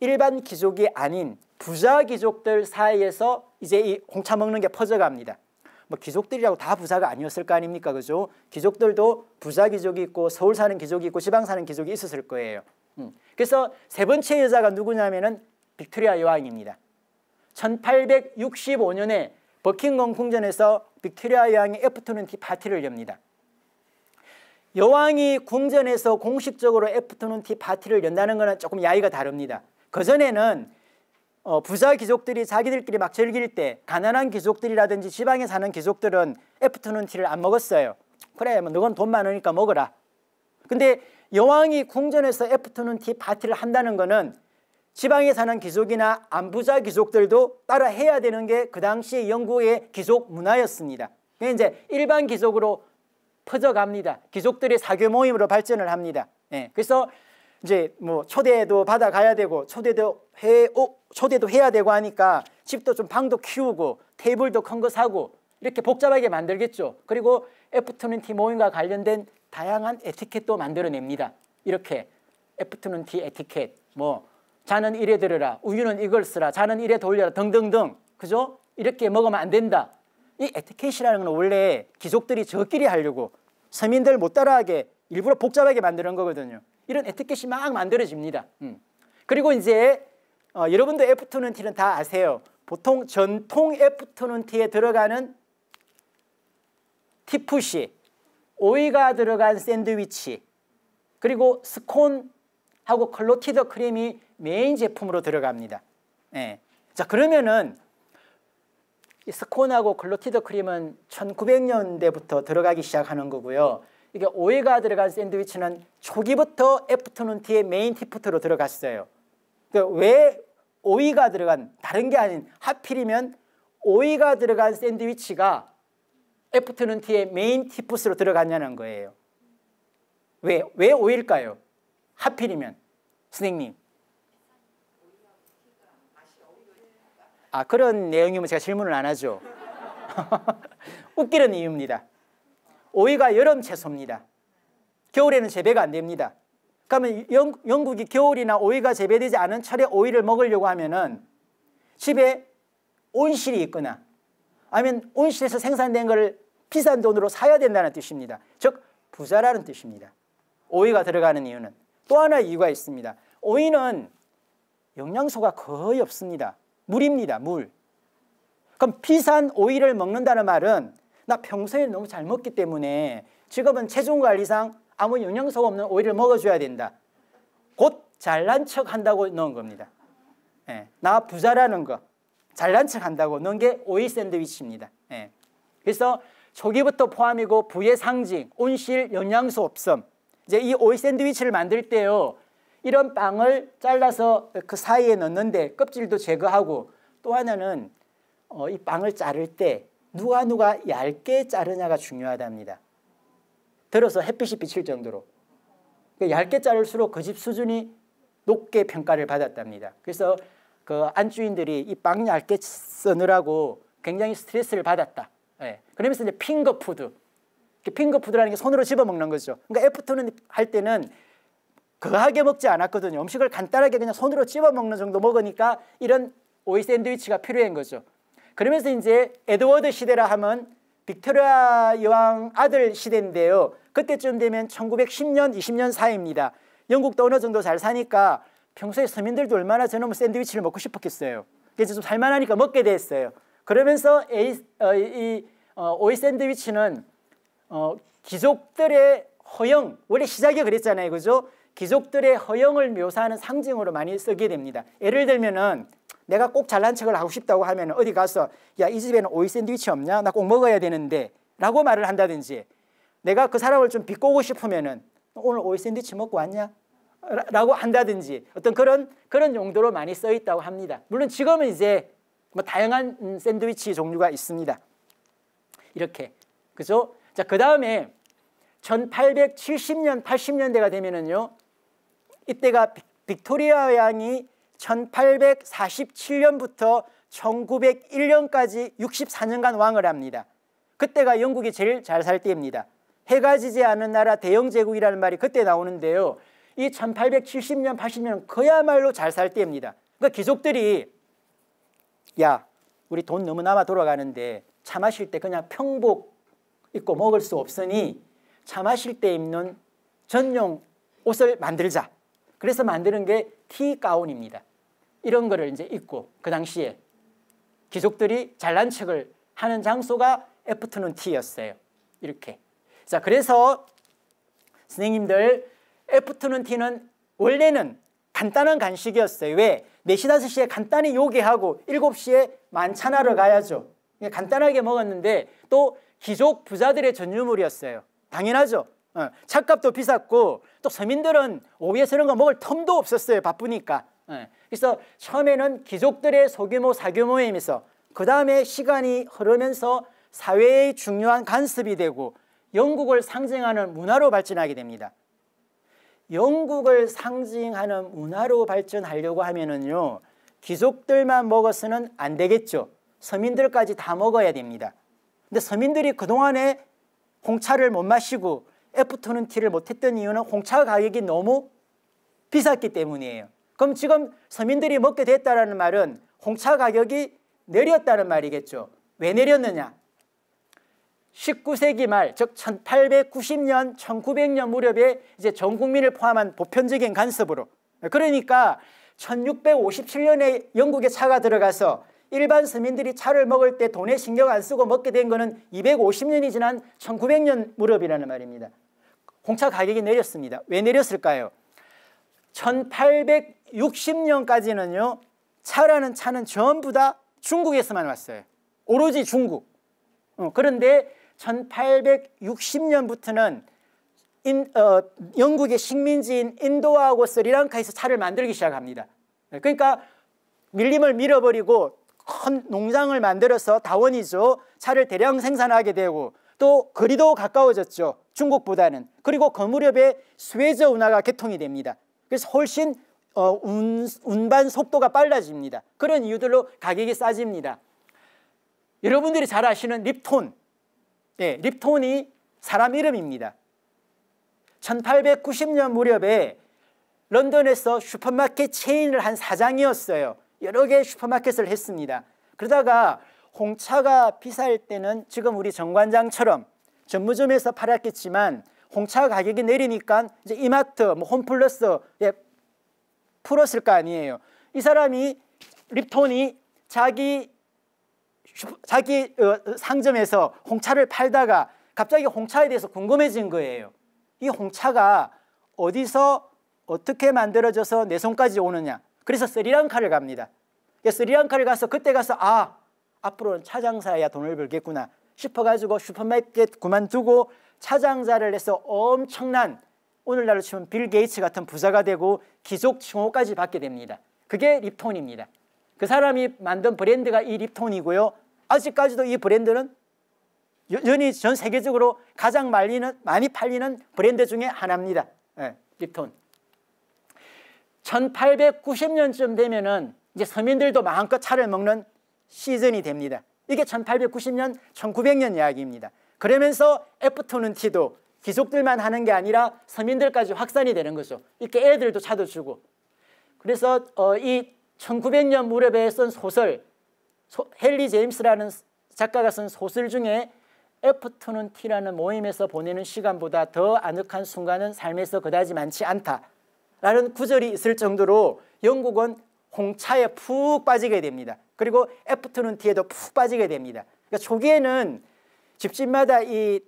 일반 귀족이 아닌 부자 귀족들 사이에서 이제 이 홍차 먹는 게 퍼져갑니다. 뭐 귀족들이라고 다 부자가 아니었을 거 아닙니까, 그죠? 귀족들도 부자 귀족이 있고 서울 사는 귀족이 있고 지방 사는 귀족이 있었을 거예요. 음. 그래서 세 번째 여자가 누구냐면은 빅토리아 여왕입니다. 1865년에 버킹엄 궁전에서 빅토리아 여왕이 애프터눈 티 파티를 엽니다. 여왕이 궁전에서 공식적으로 애프터눈 티 파티를 연다는 것은 조금 야이가 다릅니다. 그전에는 어, 부자 귀족들이 자기들끼리 막 즐길 때 가난한 귀족들이라든지 지방에 사는 귀족들은 애프터눈 티를 안 먹었어요. 그래, 뭐 너건 돈 많으니까 먹어라. 근데 여왕이 궁전에서 애프터눈 티 파티를 한다는 것은 지방에 사는 귀족이나 안부자 귀족들도 따라해야 되는 게 그 당시 영국의 귀족 문화였습니다. 이제 일반 귀족으로 퍼져갑니다. 귀족들이 사교 모임으로 발전을 합니다. 예, 그래서 이제 뭐 초대도 받아가야 되고 초대도 해 오, 어, 초대도 해야 되고 하니까 집도 좀 방도 키우고 테이블도 큰 거 사고 이렇게 복잡하게 만들겠죠. 그리고 애프터눈티 모임과 관련된 다양한 에티켓도 만들어냅니다. 이렇게 애프터눈 티 에티켓, 뭐 자는 이래 들으라, 우유는 이걸 쓰라, 자는 이래 돌려라 등등등 그죠? 이렇게 먹으면 안 된다. 이 에티켓이라는 건 원래 귀족들이 저끼리 하려고 서민들 못 따라하게 일부러 복잡하게 만드는 거거든요. 이런 에티켓이 막 만들어집니다. 음. 그리고 이제 어, 여러분도 애프터눈티는 다 아세요. 보통 전통 애프터눈티에 들어가는 티푸시 오이가 들어간 샌드위치 그리고 스콘하고 클로티드 크림이 메인 제품으로 들어갑니다. 예. 자 그러면은 스콘하고 글로티드 크림은 1900년대부터 들어가기 시작하는 거고요. 이게 오이가 들어간 샌드위치는 초기부터 애프터눈티의 메인 티프트로 들어갔어요. 그 왜 오이가 들어간 다른 게 아닌 하필이면 오이가 들어간 샌드위치가 애프터는 뒤에 메인 티푸스로 들어갔냐는 거예요. 왜? 왜 오일까요? 하필이면 선생님. 아 그런 내용이면 제가 질문을 안 하죠. 웃기는 이유입니다. 오이가 여름 채소입니다. 겨울에는 재배가 안 됩니다. 그러면 영, 영국이 겨울이나 오이가 재배되지 않은 철에 오이를 먹으려고 하면은 집에 온실이 있거나 아니면 온실에서 생산된 것을 비싼 돈으로 사야 된다는 뜻입니다. 즉 부자라는 뜻입니다. 오이가 들어가는 이유는 또 하나 이유가 있습니다. 오이는 영양소가 거의 없습니다. 물입니다. 물. 그럼 비싼 오이를 먹는다는 말은 나 평소에 너무 잘 먹기 때문에 직업은 체중관리상 아무 영양소가 없는 오이를 먹어줘야 된다. 곧 잘난 척 한다고 넣은 겁니다. 예, 나 부자라는 거. 잘난 척 한다고 넣은 게 오이 샌드위치입니다. 예. 그래서 초기부터 포함이고 부의 상징, 온실, 영양소 없음. 이제 이 오이 샌드위치를 만들 때요. 이런 빵을 잘라서 그 사이에 넣는데 껍질도 제거하고 또 하나는 어, 이 빵을 자를 때 누가 누가 얇게 자르냐가 중요하답니다. 들어서 햇빛이 비칠 정도로. 그러니까 얇게 자를수록 그 집 수준이 높게 평가를 받았답니다. 그래서 그 안주인들이 이 빵 얇게 써느라고 굉장히 스트레스를 받았다. 예. 그러면서 이제 핑거푸드. 그 핑거푸드라는 게 손으로 집어먹는 거죠. 그러니까 애프터는 할 때는 거하게 먹지 않았거든요. 음식을 간단하게 그냥 손으로 집어먹는 정도 먹으니까 이런 오이 샌드위치가 필요한 거죠. 그러면서 이제 에드워드 시대라 하면 빅토리아 여왕 아들 시대인데요. 그때쯤 되면 1910년, 20년 사이입니다. 영국도 어느 정도 잘 사니까 평소에 서민들도 얼마나 저놈 샌드위치를 먹고 싶었겠어요. 그래서 좀 살만하니까 먹게 됐어요. 그러면서 에이, 어, 이 어, 오이 샌드위치는 어, 귀족들의 허영, 원래 시작이 그랬잖아요. 그죠? 귀족들의 허영을 묘사하는 상징으로 많이 쓰게 됩니다. 예를 들면은 내가 꼭 잘난 척을 하고 싶다고 하면 어디 가서 야 이 집에는 오이 샌드위치 없냐? 나 꼭 먹어야 되는데 라고 말을 한다든지 내가 그 사람을 좀 비꼬고 싶으면은 오늘 오이 샌드위치 먹고 왔냐? 라고 한다든지 어떤 그런 그런 용도로 많이 쓰여 있다고 합니다. 물론 지금은 이제 뭐 다양한 샌드위치 종류가 있습니다. 이렇게 그죠? 자, 그다음에 1870년 80년대가 되면은요. 이때가 빅토리아 양이 1847년부터 1901년까지 64년간 왕을 합니다. 그때가 영국이 제일 잘 살 때입니다. 해가 지지 않은 나라 대영 제국이라는 말이 그때 나오는데요. 이 1870년, 80년 그야말로 잘 살 때입니다. 그러니까 귀족들이 야 우리 돈 너무나마 돌아가는데 차 마실 때 그냥 평복 입고 먹을 수 없으니 차 마실 때 입는 전용 옷을 만들자. 그래서 만드는 게 티가운입니다. 이런 거를 이제 입고 그 당시에 귀족들이 잘난 척을 하는 장소가 애프터눈 티였어요. 이렇게. 자, 그래서 선생님들 애프터눈 티는 원래는 간단한 간식이었어요. 왜? 4시, 5시에 간단히 요기하고 7시에 만찬하러 가야죠. 간단하게 먹었는데 또 귀족 부자들의 전유물이었어요. 당연하죠. 어, 찻값도 비쌌고 또 서민들은 오후에 저는거 먹을 텀도 없었어요. 바쁘니까. 어, 그래서 처음에는 귀족들의 소규모 사규 모임에서그 다음에 시간이 흐르면서 사회의 중요한 간섭이 되고 영국을 상징하는 문화로 발전하게 됩니다. 영국을 상징하는 문화로 발전하려고 하면은요. 귀족들만 먹어서는 안 되겠죠. 서민들까지 다 먹어야 됩니다. 근데 서민들이 그동안에 홍차를 못 마시고 애프터는 티를 못 했던 이유는 홍차 가격이 너무 비쌌기 때문이에요. 그럼 지금 서민들이 먹게 됐다라는 말은 홍차 가격이 내렸다는 말이겠죠. 왜 내렸느냐? 19세기 말, 즉 1890년, 1900년 무렵에 이제 전 국민을 포함한 보편적인 간섭으로 그러니까 1657년에 영국에 차가 들어가서 일반 서민들이 차를 먹을 때 돈에 신경 안 쓰고 먹게 된 것은 250년이 지난 1900년 무렵이라는 말입니다. 홍차 가격이 내렸습니다. 왜 내렸을까요? 1860년까지는요. 차라는 차는 전부 다 중국에서만 왔어요. 오로지 중국. 어, 그런데 1860년부터는 인, 어, 영국의 식민지인 인도하고 스리랑카에서 차를 만들기 시작합니다. 네, 그러니까 밀림을 밀어버리고 큰 농장을 만들어서 다원이죠. 차를 대량 생산하게 되고 또 거리도 가까워졌죠. 중국보다는. 그리고 그 무렵에 스웨저 운하가 개통이 됩니다. 그래서 훨씬 어, 운, 운반 속도가 빨라집니다. 그런 이유들로 가격이 싸집니다. 여러분들이 잘 아시는 립톤 예, 립톤이 사람 이름입니다. 1890년 무렵에 런던에서 슈퍼마켓 체인을 한 사장이었어요. 여러 개의 슈퍼마켓을 했습니다. 그러다가 홍차가 비쌀 때는 지금 우리 정관장처럼 전무점에서 팔았겠지만 홍차 가격이 내리니까 이제 이마트, 뭐 홈플러스에 예, 풀었을 거 아니에요. 이 사람이 립톤이 자기 자기 어, 상점에서 홍차를 팔다가 갑자기 홍차에 대해서 궁금해진 거예요. 이 홍차가 어디서 어떻게 만들어져서 내 손까지 오느냐. 그래서 스리랑카를 갑니다. 그러니까 스리랑카를 가서 그때 가서 아 앞으로는 차장사야 돈을 벌겠구나 싶어가지고 슈퍼마켓 그만두고 차장사를 해서 엄청난 오늘날로 치면 빌 게이츠 같은 부자가 되고 기족 칭호까지 받게 됩니다. 그게 립톤입니다. 그 사람이 만든 브랜드가 이 립톤이고요. 아직까지도 이 브랜드는 여전히 전 세계적으로 가장 말리는, 많이 팔리는 브랜드 중에 하나입니다. 예, 립톤. 1890년쯤 되면은 이제 서민들도 마음껏 차를 먹는 시즌이 됩니다. 이게 1890년, 1900년 이야기입니다. 그러면서 애프터눈 티도 귀족들만 하는 게 아니라 서민들까지 확산이 되는 거죠. 이렇게 애들도 차도 주고. 그래서 어, 이 1900년 무렵에 쓴 소설 소, 헨리 제임스라는 작가가 쓴 소설 중에 애프터눈 티라는 모임에서 보내는 시간보다 더 아늑한 순간은 삶에서 그다지 많지 않다라는 구절이 있을 정도로 영국은 홍차에 푹 빠지게 됩니다. 그리고 애프터눈 티에도 푹 빠지게 됩니다. 그러니까 초기에는 집집마다 이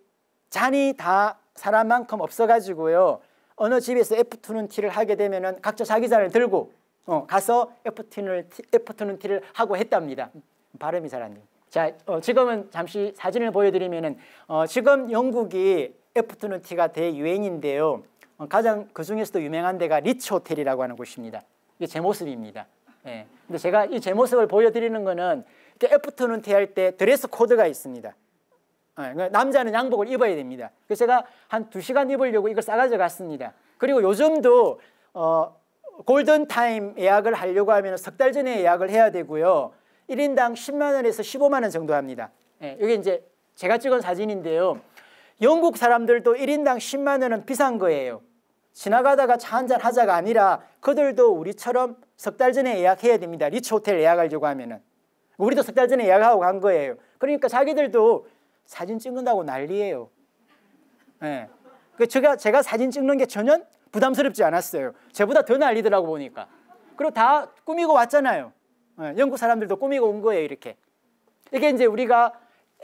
잔이 다 사람만큼 없어가지고요. 어느 집에서 애프터눈 티를 하게 되면 각자 자기 잔을 들고 어, 가서 애프터눈 티를 하고 했답니다. 발음이 잘안 돼요. 자, 어, 지금은 잠시 사진을 보여드리면은 어, 지금 영국이 애프터눈 티가 대유행인데요. 어, 가장 그 중에서도 유명한 데가 리치 호텔이라고 하는 곳입니다. 이게 제 모습입니다. 예. 근데 제가 이 제 모습을 보여드리는 거는 애프터눈 티할 때 드레스 코드가 있습니다. 예, 그러니까 남자는 양복을 입어야 됩니다. 그래서 제가 한 두 시간 입으려고 이걸 싸가져 갔습니다. 그리고 요즘도 어, 골든 타임 예약을 하려고 하면 석 달 전에 예약을 해야 되고요. 1인당 10만 원에서 15만 원 정도 합니다. 예, 이게 이제 제가 찍은 사진인데요. 영국 사람들도 1인당 10만 원은 비싼 거예요. 지나가다가 차 한잔 하자가 아니라 그들도 우리처럼 석 달 전에 예약해야 됩니다. 리츠 호텔 예약하려고 하면은. 우리도 석 달 전에 예약하고 간 거예요. 그러니까 자기들도 사진 찍는다고 난리예요. 예. 그 제가 제가 사진 찍는 게 전혀 부담스럽지 않았어요. 저보다 더 난리더라고 보니까. 그리고 다 꾸미고 왔잖아요. 예, 영국 사람들도 꾸미고 온 거예요 이렇게 이게 이제 우리가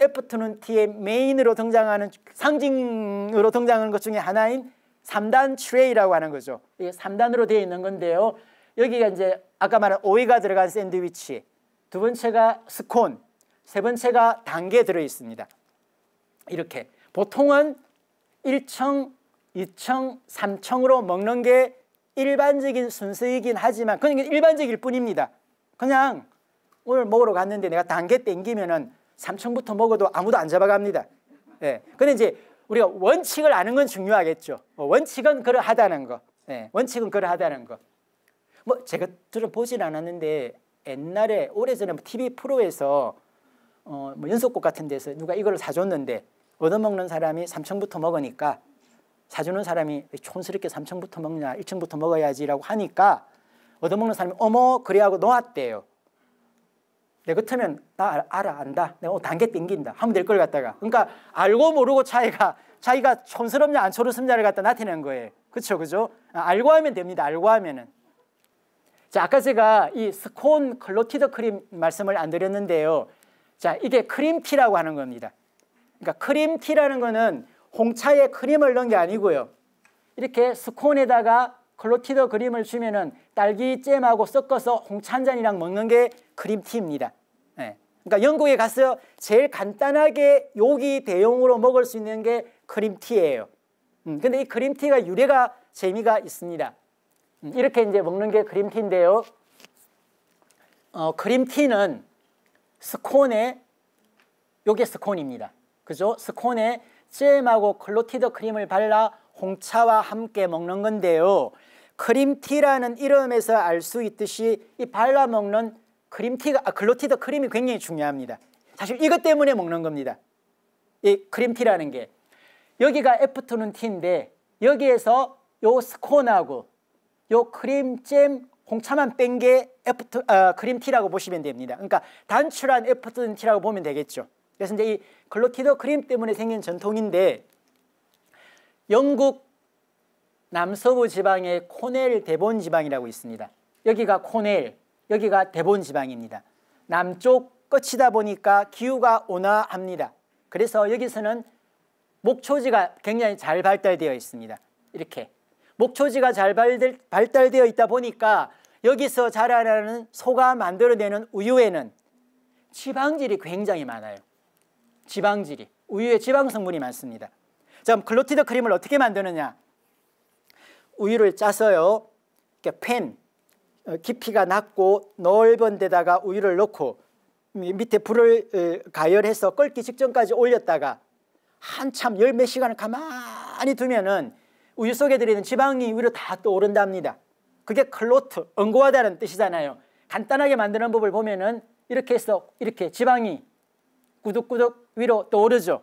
애프터눈 티의 메인으로 등장하는 상징으로 등장하는 것 중에 하나인 3단 트레이라고 하는 거죠 이게 3단으로 되어 있는 건데요 여기가 이제 아까 말한 오이가 들어간 샌드위치 두 번째가 스콘 세 번째가 단계 들어 있습니다 이렇게 보통은 1층, 2층, 3층으로 먹는 게 일반적인 순서이긴 하지만 그냥 일반적일 뿐입니다 그냥 오늘 먹으러 갔는데 내가 단계 땡기면은 삼층부터 먹어도 아무도 안 잡아갑니다. 예. 근데 이제 우리가 원칙을 아는 건 중요하겠죠. 어, 원칙은 그러하다는 거. 예. 원칙은 그러하다는 거. 뭐 제가 들어보진 않았는데 옛날에 오래전에 TV 뭐 프로에서 어, 뭐 연속곡 같은 데서 누가 이걸 사줬는데 얻어먹는 사람이 3층부터 먹으니까 사주는 사람이 촌스럽게 3층부터 먹냐 1층부터 먹어야지라고 하니까 얻어먹는 사람이 어머 그래하고 놓았대요. 내가 그면나 알아 안다. 내가 어, 단계 땡긴다. 하면 될 걸 갖다가. 그러니까 알고 모르고 차이가 자기가 촌스럽냐 안 촌스럽냐를 갖다 나타낸 거예요. 그렇죠, 그죠? 아, 알고 하면 됩니다. 알고 하면은. 자, 아까 제가 이 스콘 클로티드 크림 말씀을 안 드렸는데요. 자, 이게 크림티라고 하는 겁니다. 그러니까 크림티라는 거는 홍차에 크림을 넣은 게 아니고요. 이렇게 스콘에다가 클로티더 그림을 주면은 딸기잼하고 섞어서 홍찬 잔이랑 먹는 게 그림티입니다. 네. 그러니까 영국에 가서 제일 간단하게 요기 대용으로 먹을 수 있는 게 크림티예요. 음, 근데 이 크림티가 유래가 재미가 있습니다. 음, 이렇게 이제 먹는 게 크림티인데요. 어, 크림티는 스콘의 요게 스콘입니다. 그죠? 스콘에 잼하고 클로티더 크림을 발라 홍차와 함께 먹는 건데요. 크림티라는 이름에서 알 수 있듯이 이 발라먹는 크림티가 아, 글로티드 크림이 굉장히 중요합니다. 사실 이것 때문에 먹는 겁니다. 이 크림티라는 게 여기가 프터는티인데 여기에서 요 스콘하고 요 크림잼 홍차만 뺀게 F2 아, 크림티라고 보시면 됩니다. 그러니까 단출한 프터는티라고 보면 되겠죠. 그래서 이제 이 글로티드 크림 때문에 생긴 전통인데 영국 남서부 지방의 코넬 대본 지방이라고 있습니다. 여기가 코넬, 여기가 대본 지방입니다. 남쪽 끝이다 보니까 기후가 온화합니다. 그래서 여기서는 목초지가 굉장히 잘 발달되어 있습니다. 이렇게 목초지가 잘 발달, 되어 있다 보니까 여기서 자라나는 소가 만들어내는 우유에는 지방질이 굉장히 많아요. 지방질이 우유에 지방 성분이 많습니다. 자, 클로티드 크림을 어떻게 만드느냐? 우유를 짜서요. 이렇게 팬 어, 깊이가 낮고 넓은 데다가 우유를 넣고 음, 밑에 불을 어, 가열해서 끓기 직전까지 올렸다가 한참 열 몇 시간을 가만히 두면은 우유 속에 들어있는 지방이 위로 다 떠오른답니다. 그게 클로트, 엉고하다는 뜻이잖아요. 간단하게 만드는 법을 보면은 이렇게 해서 이렇게 지방이 구둑구둑 위로 떠오르죠.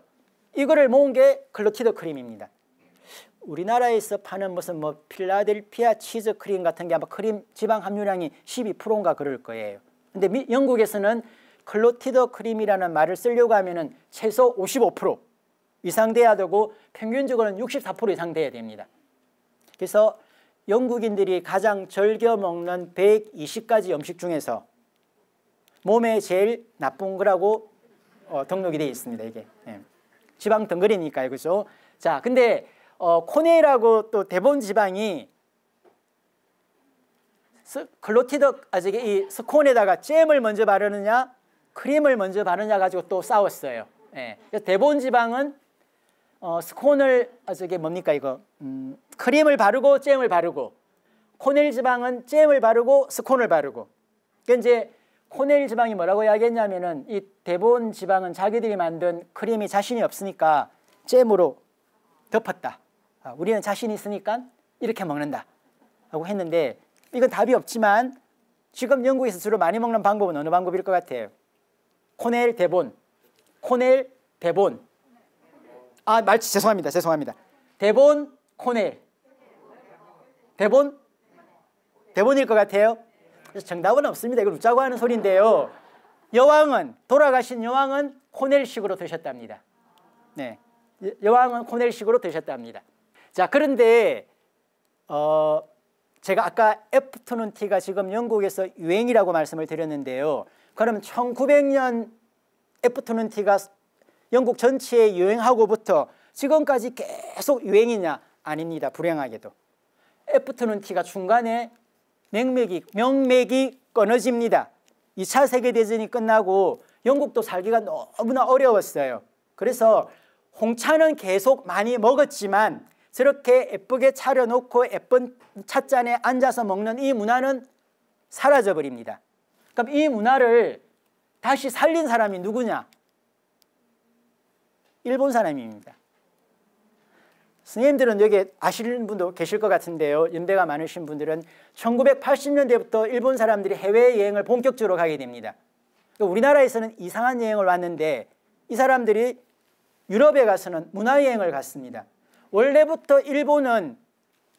이거를 모은 게 클로티드 크림입니다. 우리나라에서 파는 무슨 뭐 필라델피아 치즈 크림 같은 게 아마 크림 지방 함유량이 12%인가 그럴 거예요. 근데 미, 영국에서는 클로티더 크림이라는 말을 쓰려고 하면은 최소 55% 이상 돼야 되고 평균적으로는 64% 이상 돼야 됩니다. 그래서 영국인들이 가장 즐겨 먹는 120가지 음식 중에서 몸에 제일 나쁜 거라고 어, 등록이 되어 있습니다. 이게 예. 지방 덩어리니까요, 그죠? 자, 근데 어, 코네이라고 또 대본 지방이 스, 글로티드 아직 이 스콘에다가 잼을 먼저 바르느냐 크림을 먼저 바르냐 가지고 또 싸웠어요. 예. 대본 지방은 어, 스콘을 아, 저게 뭡니까 이거 음, 크림을 바르고 잼을 바르고 코넬 지방은 잼을 바르고 스콘을 바르고 그러 그러니까 코넬 지방이 뭐라고 이야기했냐면은 이 대본 지방은 자기들이 만든 크림이 자신이 없으니까 잼으로 덮었다. 아, 우리는 자신 있으니까 이렇게 먹는다 라고 했는데 이건 답이 없지만 지금 영국에서 주로 많이 먹는 방법은 어느 방법일 것 같아요? 코넬 대본, 코넬 대본 아 말치 죄송합니다 죄송합니다 대본 코넬 대본 대본일 것 같아요 정답은 없습니다 이걸 웃자고 하는 소리인데요 여왕은 돌아가신 여왕은 코넬식으로 드셨답니다 네, 여왕은 코넬식으로 드셨답니다 자, 그런데 어 제가 아까 애프터눈 티가 지금 영국에서 유행이라고 말씀을 드렸는데요. 그럼 1900년 애프터눈 티가 영국 전체에 유행하고부터 지금까지 계속 유행이냐? 아닙니다. 불행하게도. 애프터눈 티가 중간에 명맥이 명맥이 끊어집니다. 2차 세계대전이 끝나고 영국도 살기가 너무나 어려웠어요. 그래서 홍차는 계속 많이 먹었지만 저렇게 예쁘게 차려놓고 예쁜 찻잔에 앉아서 먹는 이 문화는 사라져버립니다. 그럼 이 문화를 다시 살린 사람이 누구냐? 일본 사람입니다. 스님들은 여기 아시는 분도 계실 것 같은데요. 연배가 많으신 분들은 1980년대부터 일본 사람들이 해외여행을 본격적으로 가게 됩니다. 그러니까 우리나라에서는 이상한 여행을 왔는데 이 사람들이 유럽에 가서는 문화여행을 갔습니다. 원래부터 일본은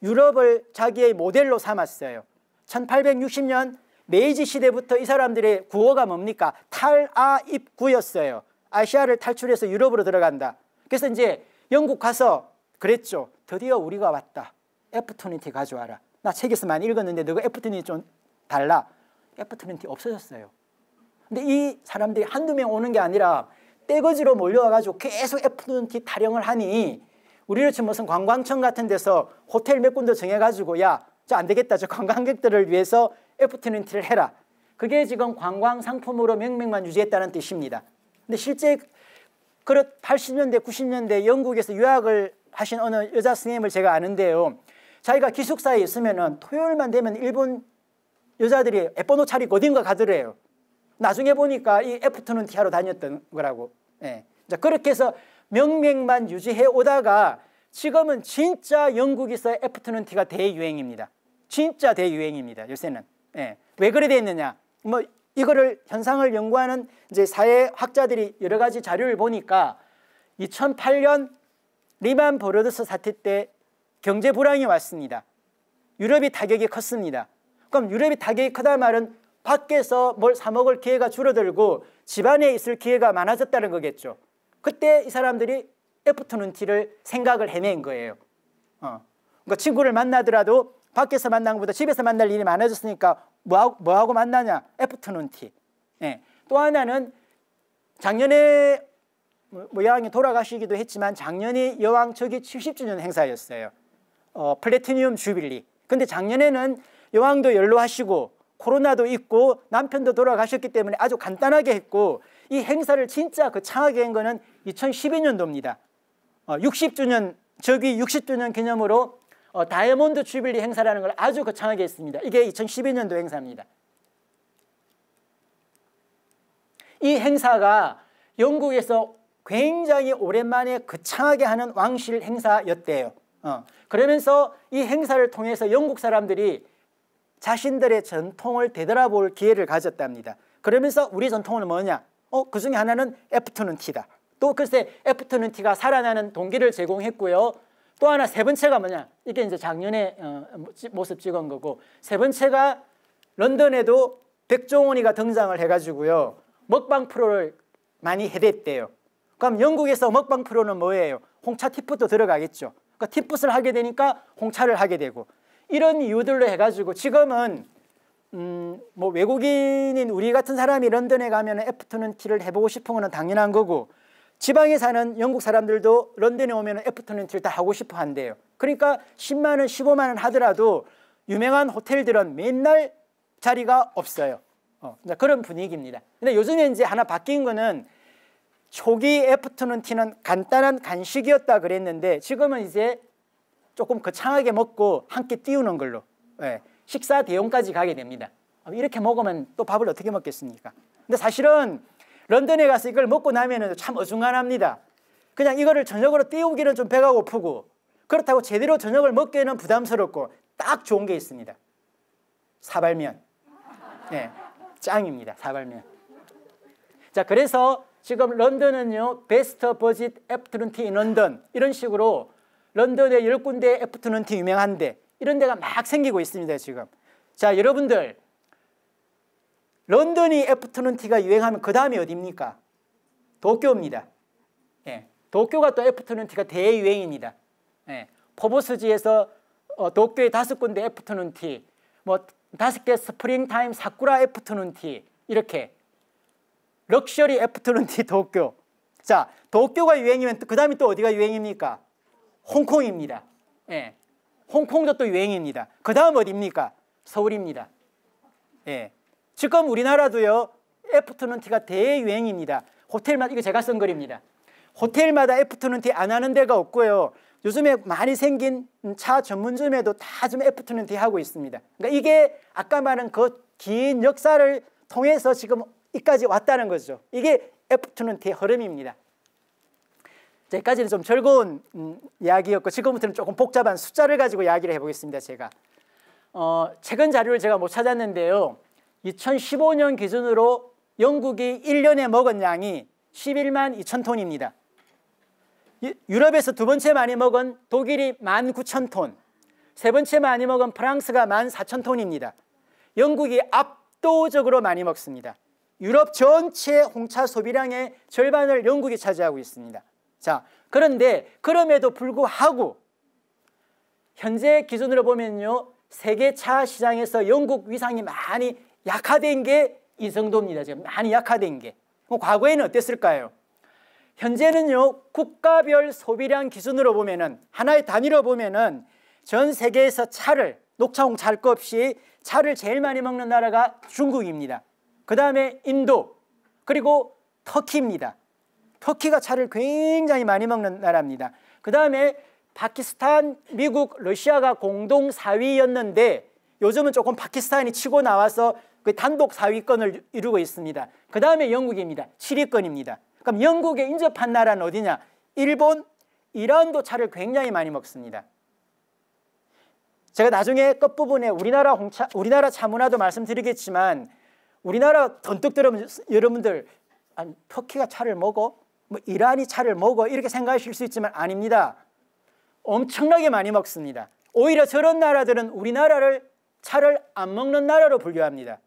유럽을 자기의 모델로 삼았어요. 1860년 메이지 시대부터 이 사람들의 구호가 뭡니까? 탈아입구였어요. 아시아를 탈출해서 유럽으로 들어간다. 그래서 이제 영국 가서 그랬죠. 드디어 우리가 왔다. 애프터니티 가져와라. 나 책에서 많이 읽었는데 너가 애프터니티 좀 달라. 애프터니티 없어졌어요. 근데 이 사람들이 한두 명 오는 게 아니라 떼거지로 몰려와가지고 계속 애프터니티 타령을 하니 우리로 지금 무슨 관광청 같은 데서 호텔 몇 군데 정해가지고 야저 안 되겠다 저 관광객들을 위해서 애프터눈티를 해라 그게 지금 관광 상품으로 명맥만 유지했다는 뜻입니다 근데 실제 그렇 80년대 90년대 영국에서 유학을 하신 어느 여자 선생님을 제가 아는데요 자기가 기숙사에 있으면은 토요일만 되면 일본 여자들이 에포노 차리고 어딘가 가더래요 나중에 보니까 이 애프터눈티 하러 다녔던 거라고 예. 자 그렇게 해서 명맥만 유지해 오다가 지금은 진짜 영국에서 애프터눈티가 대유행입니다. 진짜 대유행입니다. 요새는. 예. 왜 그래 됐느냐? 뭐 이거를 현상을 연구하는 이제 사회학자들이 여러 가지 자료를 보니까 2008년 리만 브로드스 사태 때 경제 불황이 왔습니다. 유럽이 타격이 컸습니다. 그럼 유럽이 타격이 크다 말은 밖에서 뭘 사 먹을 기회가 줄어들고 집안에 있을 기회가 많아졌다는 거겠죠. 그때 이 사람들이 애프터눈 티를 생각을 해낸 거예요. 어. 그러니까 친구를 만나더라도 밖에서 만난 것보다 집에서 만날 일이 많아졌으니까 뭐하고, 뭐하고 만나냐? 애프터눈 티. 예. 또 하나는 작년에 뭐 여왕이 돌아가시기도 했지만 작년이 여왕 즉위 70주년 행사였어요. 어, 플래티늄 주빌리. 근데 작년에는 여왕도 연로하시고 코로나도 있고 남편도 돌아가셨기 때문에 아주 간단하게 했고 이 행사를 진짜 그 창하게 한 거는 2012년도입니다. 60주년 어, 저기 60주년 기념으로 어, 다이아몬드 주빌리 행사라는 걸 아주 거창하게 그 했습니다. 이게 2012년도 행사입니다. 이 행사가 영국에서 굉장히 오랜만에 거창하게 그 하는 왕실 행사였대요. 어. 그러면서 이 행사를 통해서 영국 사람들이 자신들의 전통을 되돌아볼 기회를 가졌답니다. 그러면서 우리 전통은 뭐냐? 어, 그 중에 하나는 애프터눈 티다. 또 글쎄 애프터눈 티가 살아나는 동기를 제공했고요. 또 하나 세 번째가 뭐냐? 이게 이제 작년에 어, 모습 찍은 거고 세 번째가 런던에도 백종원이가 등장을 해가지고요 먹방 프로를 많이 해댔대요. 그럼 영국에서 먹방 프로는 뭐예요? 홍차 티프도 들어가겠죠. 그러니까 티풋을 하게 되니까 홍차를 하게 되고 이런 이유들로 해가지고 지금은 음, 뭐 외국인인 우리 같은 사람이 런던에 가면 애프터눈 티를 해보고 싶은 거는 당연한 거고 지방에 사는 영국 사람들도 런던에 오면 애프터눈 티를 다 하고 싶어 한대요. 그러니까 10만 원, 15만 원 하더라도 유명한 호텔들은 맨날 자리가 없어요. 어, 그런 분위기입니다. 근데 요즘에 이제 하나 바뀐 거는 초기 애프터눈 티는 간단한 간식이었다 그랬는데 지금은 이제 조금 거창하게 먹고 한끼 띄우는 걸로. 예. 식사 대용까지 가게 됩니다. 어, 이렇게 먹으면 또 밥을 어떻게 먹겠습니까? 근데 사실은 런던에 가서 이걸 먹고 나면 참 어중간합니다. 그냥 이거를 저녁으로 띄우기는좀 배가 고프고 그렇다고 제대로 저녁을 먹기에는 부담스럽고 딱 좋은 게 있습니다. 사발면. 네, 짱입니다. 사발면. 자, 그래서 지금 런던은요. 베스트 버짓 애프터눈티 런던 이런 식으로 런던의 열군데 애프터눈티 유명한데 이런 데가 막 생기고 있습니다 지금 자 여러분들 런던이 애프터눈티가 유행하면 그 다음이 어디입니까? 도쿄입니다 예, 도쿄가 또 애프터눈티가 대유행입니다 예, 포보스지에서 어, 도쿄의 다섯 군데 애프터눈티 뭐 다섯 개 스프링타임 사쿠라 애프터눈티 이렇게 럭셔리 애프터눈티 도쿄 자 도쿄가 유행이면 그 다음이 또 어디가 유행입니까? 홍콩입니다 예. 홍콩도 또 유행입니다. 그 다음 어디입니까? 서울입니다. 예. 지금 우리나라도요. 애프터눈티가 대유행입니다. 호텔마다 이거 제가 쓴 글입니다. 호텔마다 애프터눈티 안 하는 데가 없고요. 요즘에 많이 생긴 차 전문점에도 다 좀 애프터눈티 하고 있습니다. 그러니까 이게 아까 말한 그 긴 역사를 통해서 지금 이까지 왔다는 거죠. 이게 애프터눈티의 흐름입니다. 여기까지는 좀 즐거운 음, 이야기였고 지금부터는 조금 복잡한 숫자를 가지고 이야기를 해보겠습니다. 제가 어, 최근 자료를 제가 못 찾았는데요. 2015년 기준으로 영국이 1년에 먹은 양이 11만 2천 톤입니다. 유럽에서 두 번째 많이 먹은 독일이 1만 9천 톤, 세 번째 많이 먹은 프랑스가 1만 4천 톤입니다. 영국이 압도적으로 많이 먹습니다. 유럽 전체 홍차 소비량의 절반을 영국이 차지하고 있습니다. 자, 그런데 그럼에도 불구하고 현재 기준으로 보면요. 세계차 시장에서 영국 위상이 많이 약화된 게 이 정도입니다. 지금 많이 약화된 게. 뭐 과거에는 어땠을까요? 현재는요. 국가별 소비량 기준으로 보면은 하나의 단위로 보면은 전 세계에서 차를 녹차홍 잘것 없이 차를 제일 많이 먹는 나라가 중국입니다. 그 다음에 인도 그리고 터키입니다. 터키가 차를 굉장히 많이 먹는 나라입니다. 그 다음에 파키스탄, 미국, 러시아가 공동 4위였는데 요즘은 조금 파키스탄이 치고 나와서 그 단독 4위권을 이루고 있습니다. 그 다음에 영국입니다. 7위권입니다. 그럼 영국에 인접한 나라는 어디냐? 일본, 이란도 차를 굉장히 많이 먹습니다. 제가 나중에 끝부분에 우리나라 홍차, 우리나라 차 문화도 말씀드리겠지만 우리나라 던뜩 들으면 여러분들 아니 터키가 차를 먹어? 뭐 이란이 차를 먹어 이렇게 생각하실 수 있지만 아닙니다. 엄청나게 많이 먹습니다. 오히려 저런 나라들은 우리나라를 차를 안 먹는 나라로 분류합니다.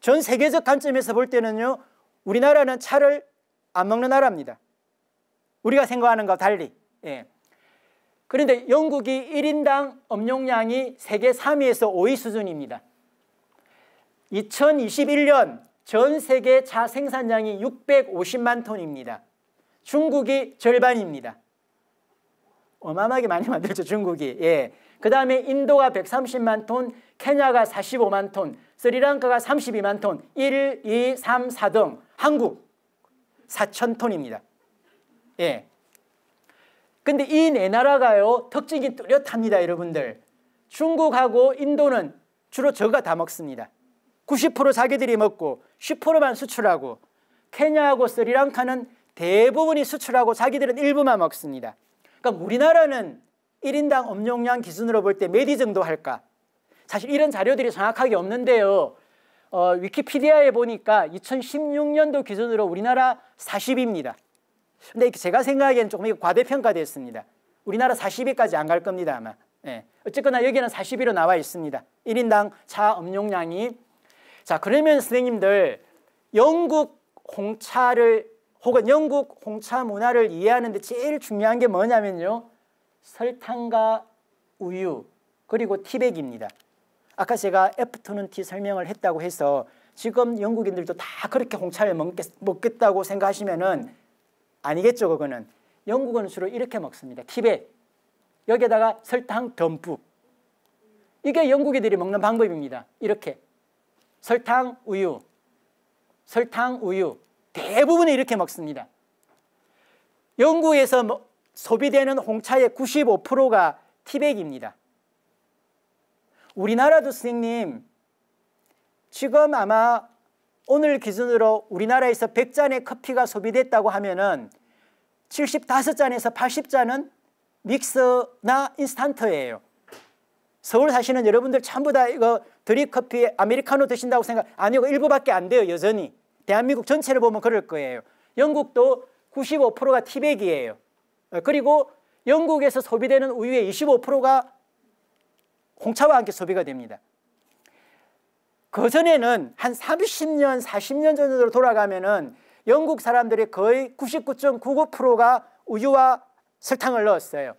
전 세계적 관점에서 볼 때는요. 우리나라는 차를 안 먹는 나라입니다. 우리가 생각하는 것 달리. 예. 그런데 영국이 1인당 음용량이 세계 3위에서 5위 수준입니다. 2021년 전 세계 차 생산량이 650만 톤입니다. 중국이 절반입니다. 어마어마하게 많이 만들죠 중국이. 예. 그 다음에 인도가 130만 톤, 케냐가 45만 톤, 스리랑카가 32만 톤, 1, 2, 3, 4등 한국 4천 톤입니다. 예. 근데 이 네 나라가요 특징이 뚜렷합니다 여러분들. 중국하고 인도는 주로 저가 다 먹습니다. 90% 자기들이 먹고 10%만 수출하고 케냐하고 스리랑카는 대부분이 수출하고 자기들은 일부만 먹습니다. 그러니까 우리나라는 1인당 음용량 기준으로 볼때 메디 정도 할까? 사실 이런 자료들이 정확하게 없는데요. 어, 위키피디아에 보니까 2016년도 기준으로 우리나라 40입니다. 근데 제가 생각하기에는 조금 과대평가됐습니다. 우리나라 40위까지 안 갈 겁니다 아마. 예. 어쨌거나 여기는 40위로 나와 있습니다. 1인당 차 음용량이 자 그러면 선생님들 영국 홍차를 혹은 영국 홍차 문화를 이해하는 데 제일 중요한 게 뭐냐면요. 설탕과 우유 그리고 티백입니다. 아까 제가 애프터눈 티 설명을 했다고 해서 지금 영국인들도 다 그렇게 홍차를 먹겠, 다고 생각하시면 은 아니겠죠 그거는. 영국은 주로 이렇게 먹습니다. 티백. 여기에다가 설탕 듬뿍. 이게 영국인들이 먹는 방법입니다. 이렇게. 설탕, 우유, 설탕, 우유 대부분이 이렇게 먹습니다. 영국에서 뭐 소비되는 홍차의 95%가 티백입니다. 우리나라도 선생님 지금 아마 오늘 기준으로 우리나라에서 100잔의 커피가 소비됐다고 하면은 75잔에서 80잔은 믹서나 인스턴트예요. 서울 사시는 여러분들 전부 다 이거 드립커피 아메리카노 드신다고 생각 아니고 일부밖에 안 돼요 여전히 대한민국 전체를 보면 그럴 거예요 영국도 95%가 티백이에요 어, 그리고 영국에서 소비되는 우유의 25%가 홍차와 함께 소비가 됩니다 그전에는 한 30년 40년 전으로 돌아가면 은 영국 사람들이 거의 99.99%가 우유와 설탕을 넣었어요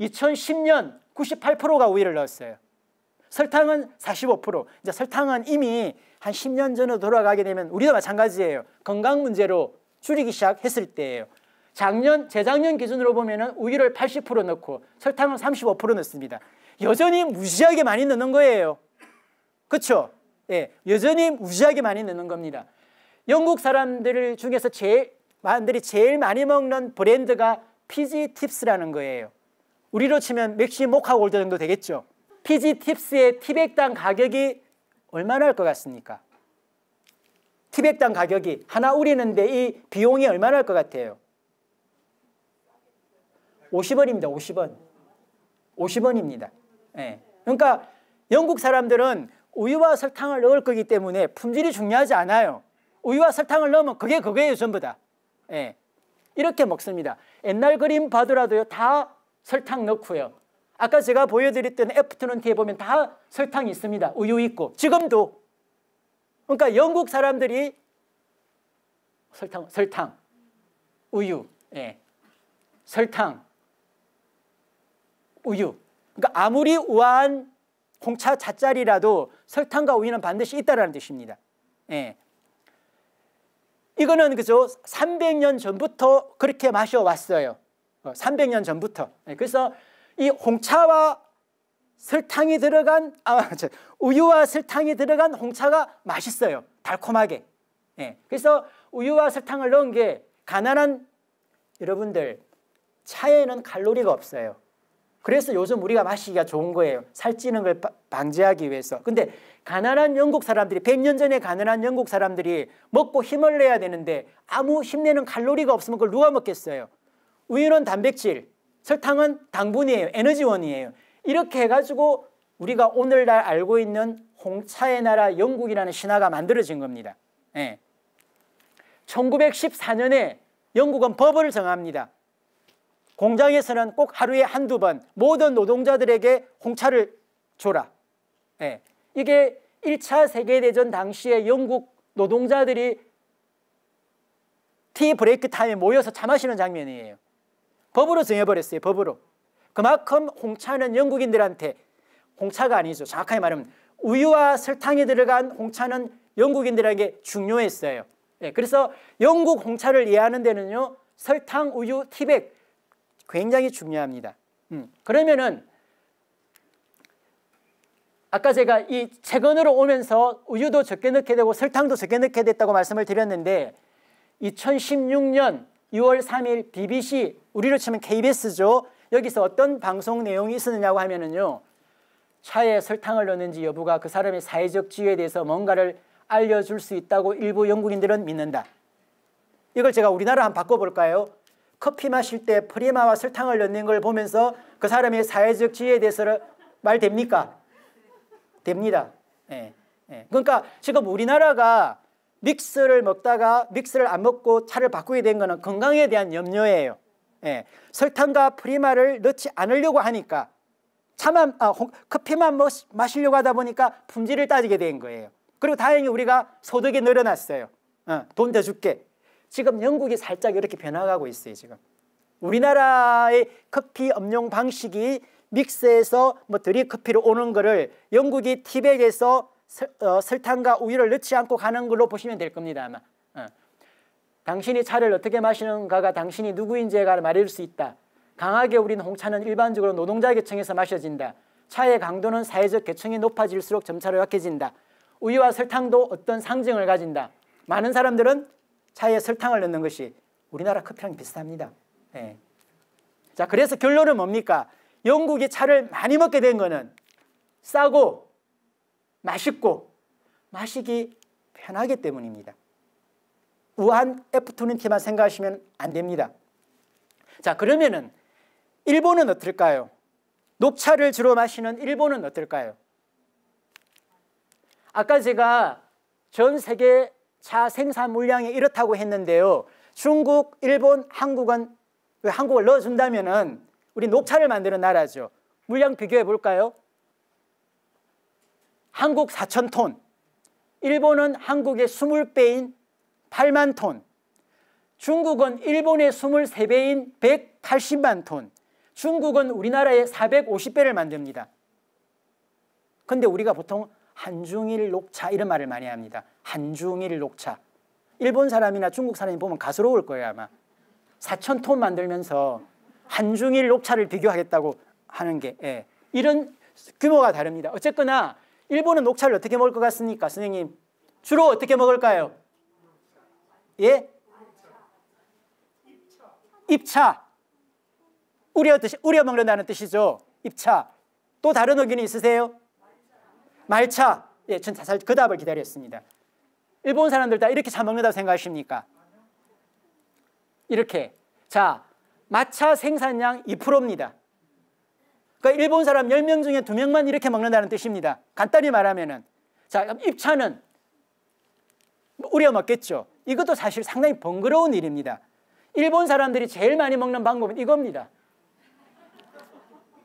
2010년 98%가 우유를 넣었어요. 설탕은 45%. 이제 설탕은 이미 한 10년 전으로 돌아가게 되면 우리도 마찬가지예요. 건강 문제로 줄이기 시작했을 때예요. 작년, 재작년 기준으로 보면 우유를 80% 넣고 설탕을 35% 넣습니다. 여전히 무지하게 많이 넣는 거예요. 그렇죠? 예, 여전히 무지하게 많이 넣는 겁니다. 영국 사람들 중에서 제일, 사람들이 제일 많이 먹는 브랜드가 피지 팁스라는 거예요. 우리로 치면 맥시 모카 골드 정도 되겠죠. 피지 팁스의 티백당 가격이 얼마나 할 것 같습니까? 티백당 가격이 하나 우리는데 이 비용이 얼마나 할 것 같아요? 50원입니다. 50원. 50원입니다. 예. 그러니까 영국 사람들은 우유와 설탕을 넣을 거기 때문에 품질이 중요하지 않아요. 우유와 설탕을 넣으면 그게 그거예요, 전부 다. 예. 이렇게 먹습니다. 옛날 그림 봐더라도요, 다 설탕 넣고요. 아까 제가 보여드렸던 애프터눈 티에 보면 다 설탕이 있습니다. 우유 있고 지금도 그러니까 영국 사람들이 설탕, 설탕, 우유, 예. 설탕, 우유. 그러니까 아무리 우아한 공차잣자리라도 설탕과 우유는 반드시 있다라는 뜻입니다. 예. 이거는 그죠? 300년 전부터 그렇게 마셔 왔어요. 300년 어, 전부터. 예, 그래서 이 홍차와 설탕이 들어간 아, 우유와 설탕이 들어간 홍차가 맛있어요. 달콤하게. 예. 그래서 우유와 설탕을 넣은 게 가난한 여러분들 차에는 칼로리가 없어요. 그래서 요즘 우리가 마시기가 좋은 거예요. 살찌는 걸 방지하기 위해서. 근데 가난한 영국 사람들이 100년 전에 가난한 영국 사람들이 먹고 힘을 내야 되는데 아무 힘내는 칼로리가 없으면 그걸 누가 먹겠어요. 우유는 단백질, 설탕은 당분이에요. 에너지원이에요. 이렇게 해가지고 우리가 오늘날 알고 있는 홍차의 나라 영국이라는 신화가 만들어진 겁니다. 예. 1914년에 영국은 법을 정합니다. 공장에서는 꼭 하루에 한두 번 모든 노동자들에게 홍차를 줘라. 예. 이게 1차 세계대전 당시에 영국 노동자들이 티 브레이크 타임에 모여서 차 마시는 장면이에요. 법으로 정해버렸어요. 법으로. 그만큼 홍차는 영국인들한테 홍차가 아니죠. 정확하게 말하면 우유와 설탕이 들어간 홍차는 영국인들에게 중요했어요. 예, 그래서 영국 홍차를 이해하는 데는요. 설탕, 우유, 티백 굉장히 중요합니다. 음, 그러면은 아까 제가 이 최근으로 오면서 우유도 적게 넣게 되고 설탕도 적게 넣게 됐다고 말씀을 드렸는데 2016년 6월 3일 BBC, 우리로 치면 KBS죠. 여기서 어떤 방송 내용이 있었느냐고 하면은요. 차에 설탕을 넣는지 여부가 그 사람의 사회적 지위에 대해서 뭔가를 알려줄 수 있다고 일부 영국인들은 믿는다. 이걸 제가 우리나라 한번 바꿔볼까요? 커피 마실 때 프리마와 설탕을 넣는 걸 보면서 그 사람의 사회적 지위에 대해서 말 됩니까? 됩니다. 예, 예. 그러니까 지금 우리나라가 믹스를 먹다가 믹스를 안 먹고 차를 바꾸게 된 것은 건강에 대한 염려예요. 예, 설탕과 프리마를 넣지 않으려고 하니까 차만 아, 커피만 마시, 려고 하다 보니까 품질을 따지게 된 거예요. 그리고 다행히 우리가 소득이 늘어났어요. 어, 돈더 줄게. 지금 영국이 살짝 이렇게 변화가고 있어요. 지금 우리나라의 커피 음용 방식이 믹스에서 뭐 드립 커피로 오는 거를 영국이 티백에서 설, 어, 탕과 우유를 넣지 않고 가는 걸로 보시면 될 겁니다. 아마. 어. 당신이 차를 어떻게 마시는가가 당신이 누구인지가 말해줄 수 있다. 강하게 우리는 홍차는 일반적으로 노동자 계층에서 마셔진다. 차의 강도는 사회적 계층이 높아질수록 점차 약해진다. 우유와 설탕도 어떤 상징을 가진다. 많은 사람들은 차에 설탕을 넣는 것이 우리나라 커피랑 비슷합니다. 네. 자, 그래서 결론은 뭡니까? 영국이 차를 많이 먹게 된 거는 싸고 맛있고 마시기 편하기 때문입니다. 우한 애프터눈티만 생각하시면 안 됩니다. 자 그러면은 일본은 어떨까요? 녹차를 주로 마시는 일본은 어떨까요? 아까 제가 전 세계 차 생산 물량이 이렇다고 했는데요. 중국, 일본, 한국은 한국을 넣어준다면 은 우리 녹차를 만드는 나라죠. 물량 비교해 볼까요? 한국 4천 톤, 일본은 한국의 20배인 8만 톤, 중국은 일본의 23배인 180만 톤, 중국은 우리나라의 450배를 만듭니다. 근데 우리가 보통 한중일 녹차 이런 말을 많이 합니다. 한중일 녹차. 일본 사람이나 중국 사람이 보면 가스로울 거예요 아마. 4천 톤 만들면서 한중일 녹차를 비교하겠다고 하는 게 예. 이런 규모가 다릅니다. 어쨌거나 일본은 녹차를 어떻게 먹을 것 같습니까? 선생님. 주로 어떻게 먹을까요? 예? 입차. 우려 뜻 우려 먹는다는 뜻이죠. 입차. 또 다른 의견이 있으세요? 말차. 예, 전 사실 그 답을 기다렸습니다. 일본 사람들 다 이렇게 잘 먹는다고 생각하십니까? 이렇게. 자, 마차 생산량 2%입니다. 그러니까 일본 사람 10명 중에 2명만 이렇게 먹는다는 뜻입니다. 간단히 말하면은. 자, 그럼 입차는 뭐 우려 먹겠죠. 이것도 사실 상당히 번거로운 일입니다. 일본 사람들이 제일 많이 먹는 방법은 이겁니다.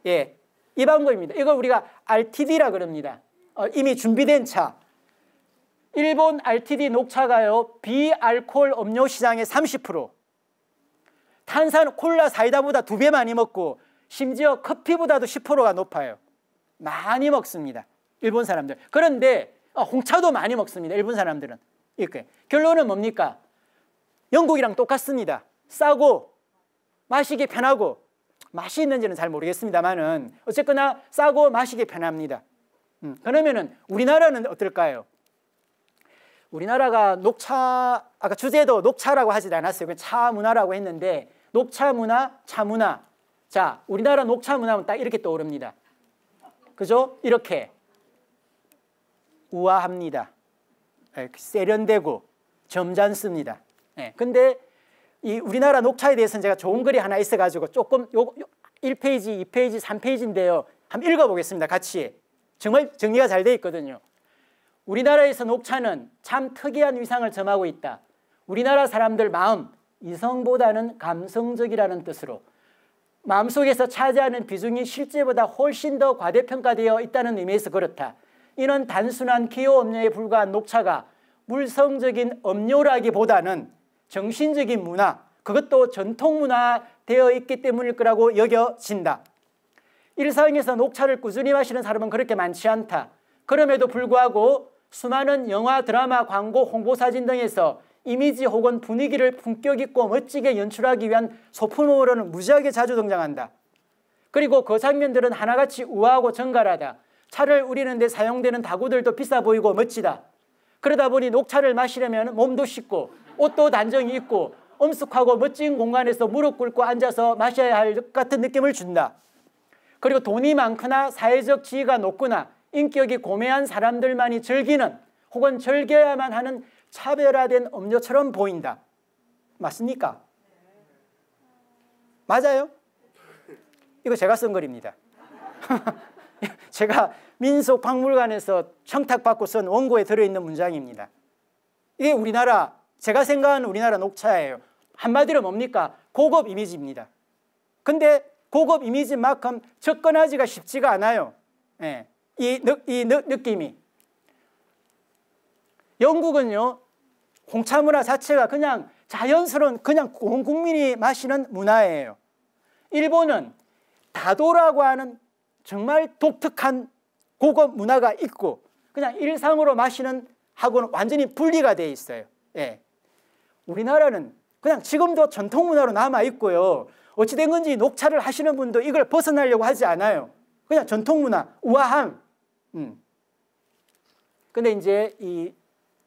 예, 이 방법입니다. 이걸 우리가 RTD라 그럽니다. 어, 이미 준비된 차. 일본 RTD 녹차가요. 비알콜 음료 시장의 30%. 탄산 콜라 사이다보다 두 배 많이 먹고 심지어 커피보다도 10%가 높아요. 많이 먹습니다. 일본 사람들. 그런데 아, 홍차도 많이 먹습니다. 일본 사람들은. 이렇게. 결론은 뭡니까? 영국이랑 똑같습니다. 싸고 마시기 편하고 맛이 있는지는 잘 모르겠습니다만은 어쨌거나 싸고 마시기 편합니다. 음, 그러면은 우리나라는 어떨까요? 우리나라가 녹차 아까 주제도 녹차라고 하지 않았어요. 그 차 문화라고 했는데 녹차 문화, 차 문화 자, 우리나라 녹차 문화면 딱 이렇게 떠오릅니다. 그죠? 이렇게 우아합니다. 예, 세련되고 점잖습니다. 예, 근데 이 우리나라 녹차에 대해서는 제가 좋은 글이 하나 있어가지고 조금 요, 요 1페이지, 2페이지, 3페이지인데요. 한번 읽어보겠습니다. 같이. 정말 정리가 잘 돼 있거든요. 우리나라에서 녹차는 참 특이한 위상을 점하고 있다. 우리나라 사람들 마음, 이성보다는 감성적이라는 뜻으로 마음속에서 차지하는 비중이 실제보다 훨씬 더 과대평가되어 있다는 의미에서 그렇다. 이는 단순한 기호 음료에 불과한 녹차가 물성적인 음료라기보다는 정신적인 문화, 그것도 전통문화 되어 있기 때문일 거라고 여겨진다. 일상에서 녹차를 꾸준히 마시는 사람은 그렇게 많지 않다. 그럼에도 불구하고 수많은 영화, 드라마, 광고, 홍보사진 등에서 이미지 혹은 분위기를 품격 있고 멋지게 연출하기 위한 소품으로는 무지하게 자주 등장한다. 그리고 그 장면들은 하나같이 우아하고 정갈하다. 차를 우리는 데 사용되는 다구들도 비싸 보이고 멋지다. 그러다 보니 녹차를 마시려면 몸도 씻고 옷도 단정히 입고 엄숙하고 멋진 공간에서 무릎 꿇고 앉아서 마셔야 할 같은 느낌을 준다. 그리고 돈이 많거나 사회적 지위가 높거나 인격이 고매한 사람들만이 즐기는 혹은 즐겨야만 하는 차별화된 음료처럼 보인다. 맞습니까? 맞아요? 이거 제가 쓴 글입니다. 제가 민속박물관에서 청탁받고 쓴 원고에 들어있는 문장입니다. 이게 우리나라, 제가 생각하는 우리나라 녹차예요. 한마디로 뭡니까? 고급 이미지입니다. 근데 고급 이미지만큼 접근하기가 쉽지가 않아요. 예, 이, 느, 이 느, 느낌이. 영국은요, 공차문화 자체가 그냥 자연스러운 그냥 온 국민이 마시는 문화예요. 일본은 다도라고 하는 정말 독특한 고급 문화가 있고 그냥 일상으로 마시는 하고는 완전히 분리가 돼 있어요. 예. 우리나라는 그냥 지금도 전통 문화로 남아 있고요. 어찌된 건지 녹차를 하시는 분도 이걸 벗어나려고 하지 않아요. 그냥 전통 문화, 우아함. 음. 근데 이제 이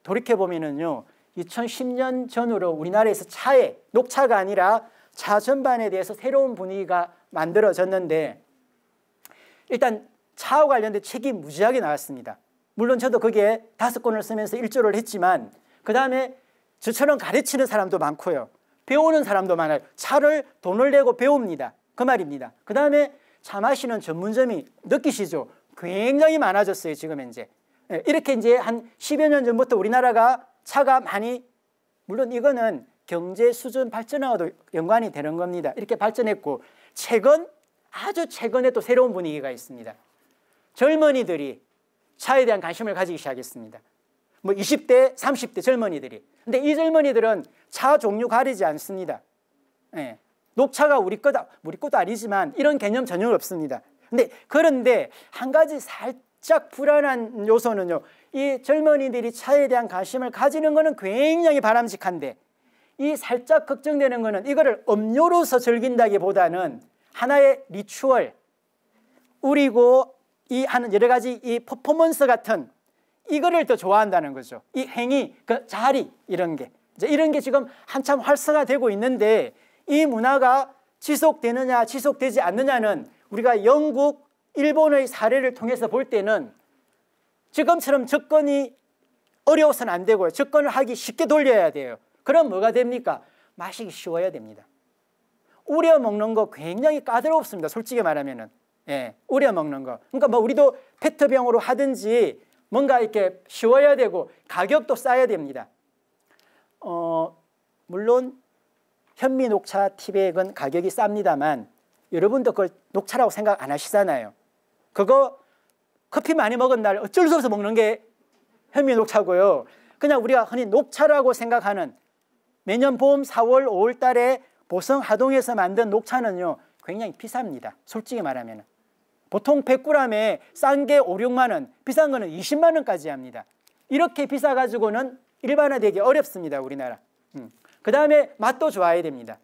돌이켜 보면은요. 2010년 전후로 우리나라에서 차에 녹차가 아니라 차 전반에 대해서 새로운 분위기가 만들어졌는데 일단 차와 관련된 책이 무지하게 나왔습니다. 물론 저도 거기에 다섯 권을 쓰면서 일조를 했지만 그 다음에 저처럼 가르치는 사람도 많고요. 배우는 사람도 많아요. 차를 돈을 내고 배웁니다. 그 말입니다. 그 다음에 차 마시는 전문점이 느끼시죠? 굉장히 많아졌어요. 지금 현재. 예, 이렇게 이제 한 10여 년 전부터 우리나라가 차가 많이 물론 이거는 경제 수준 발전하고도 연관이 되는 겁니다. 이렇게 발전했고 최근 아주 최근에 또 새로운 분위기가 있습니다. 젊은이들이 차에 대한 관심을 가지기 시작했습니다. 뭐 20대, 30대 젊은이들이. 근데 이 젊은이들은 차 종류 가리지 않습니다. 예. 녹차가 우리 거다, 우리 것도 아니지만 이런 개념 전혀 없습니다. 근데 그런데 한 가지 살짝 불안한 요소는요. 이 젊은이들이 차에 대한 관심을 가지는 것은 굉장히 바람직한데 이 살짝 걱정되는 것은 이거를 음료로서 즐긴다기보다는 하나의 리추얼 우리고 이 하는 여러 가지 이 퍼포먼스 같은 이거를 더 좋아한다는 거죠. 이 행위, 그 자리 이런 게 이제 이런 게 지금 한참 활성화되고 있는데 이 문화가 지속되느냐 지속되지 않느냐는 우리가 영국, 일본의 사례를 통해서 볼 때는 지금처럼 접근이 어려워서는 안 되고요. 접근을 하기 쉽게 돌려야 돼요. 그럼 뭐가 됩니까? 마시기 쉬워야 됩니다. 우려 먹는 거 굉장히 까다롭습니다. 솔직히 말하면은. 예, 우려 먹는 거. 그러니까 뭐 우리도 페트병으로 하든지 뭔가 이렇게 쉬워야 되고 가격도 싸야 됩니다. 어, 물론 현미 녹차 티백은 가격이 쌉니다만 여러분도 그걸 녹차라고 생각 안 하시잖아요. 그거 커피 많이 먹은 날 어쩔 수 없어 먹는 게 현미 녹차고요. 그냥 우리가 흔히 녹차라고 생각하는 매년 봄 4월, 5월 달에 보성 하동에서 만든 녹차는요. 굉장히 비쌉니다. 솔직히 말하면 보통 100g에 싼 게 5, 6만 원, 비싼 거는 20만 원까지 합니다. 이렇게 비싸 가지고는 일반화되기 어렵습니다. 우리나라. 음. 그다음에 맛도 좋아야 됩니다.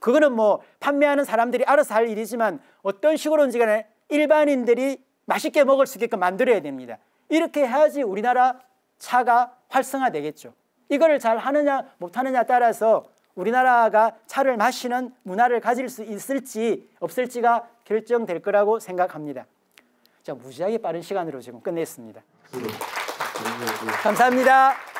그거는 뭐 판매하는 사람들이 알아서 할 일이지만 어떤 식으로든지 간에 일반인들이 맛있게 먹을 수 있게끔 만들어야 됩니다. 이렇게 해야지 우리나라 차가 활성화되겠죠. 이거를 잘 하느냐 못하느냐 따라서 우리나라가 차를 마시는 문화를 가질 수 있을지 없을지가 결정될 거라고 생각합니다. 자, 무지하게 빠른 시간으로 지금 끝냈습니다. 네. 감사합니다.